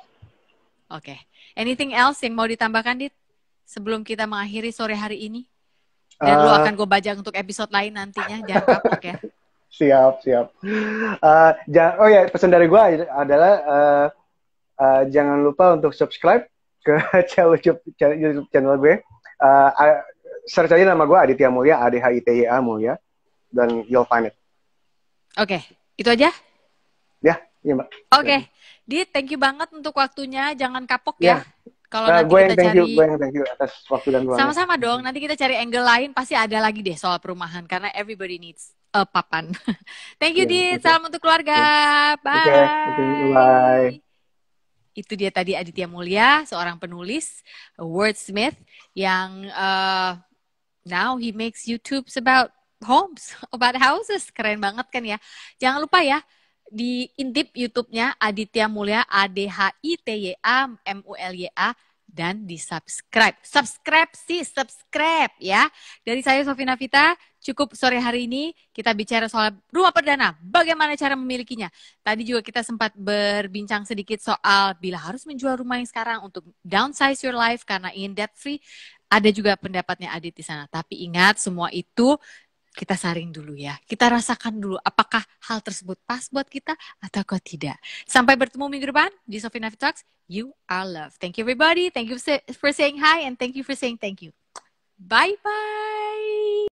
okay. anything else yang mau ditambahkan dit sebelum kita mengakhiri sore hari ini dan uh, eh. lo akan gue baca untuk episode lain nantinya jangan kapok ya siap siap uh, eh, jangan oh ya pesan dari gue adalah uh, uh, jangan lupa untuk subscribe ke channel YouTube, channel, channel gue uh, search aja nama gue Aditya Mulya A D H I T Y A Mulya dan you'll find it oke okay. itu aja ya yeah, iya mbak oke okay. Dit thank you banget untuk waktunya jangan kapok yeah. ya, ya. Kalau nah, nanti gue kita yang thank cari... gue yang thank you atas waktu dan ruang Sama-sama dong. Nanti kita cari angle lain pasti ada lagi deh soal perumahan karena everybody needs a papan. thank you, yeah, Dit. Okay. Salam untuk keluarga. Bye. Okay. Okay. Bye. Itu dia tadi Aditya Mulia seorang penulis wordsmith yang uh, now he makes YouTube about homes, about houses. Keren banget kan ya. Jangan lupa ya, di intip YouTube-nya Aditya Mulya A D H I T Y A M U L Y A dan di subscribe. Subscribe sih, subscribe ya. Dari saya Sofina Vita, cukup sore hari ini kita bicara soal rumah perdana, bagaimana cara memilikinya. Tadi juga kita sempat berbincang sedikit soal bila harus menjual rumah yang sekarang untuk downsize your life karena ingin debt free. Ada juga pendapatnya Adit di sana. Tapi ingat semua itu kita saring dulu ya. Kita rasakan dulu apakah hal tersebut pas buat kita atau kok tidak. Sampai bertemu minggu depan di Sofina Talks. You are love. Thank you everybody. Thank you for saying hi and thank you for saying thank you. Bye bye.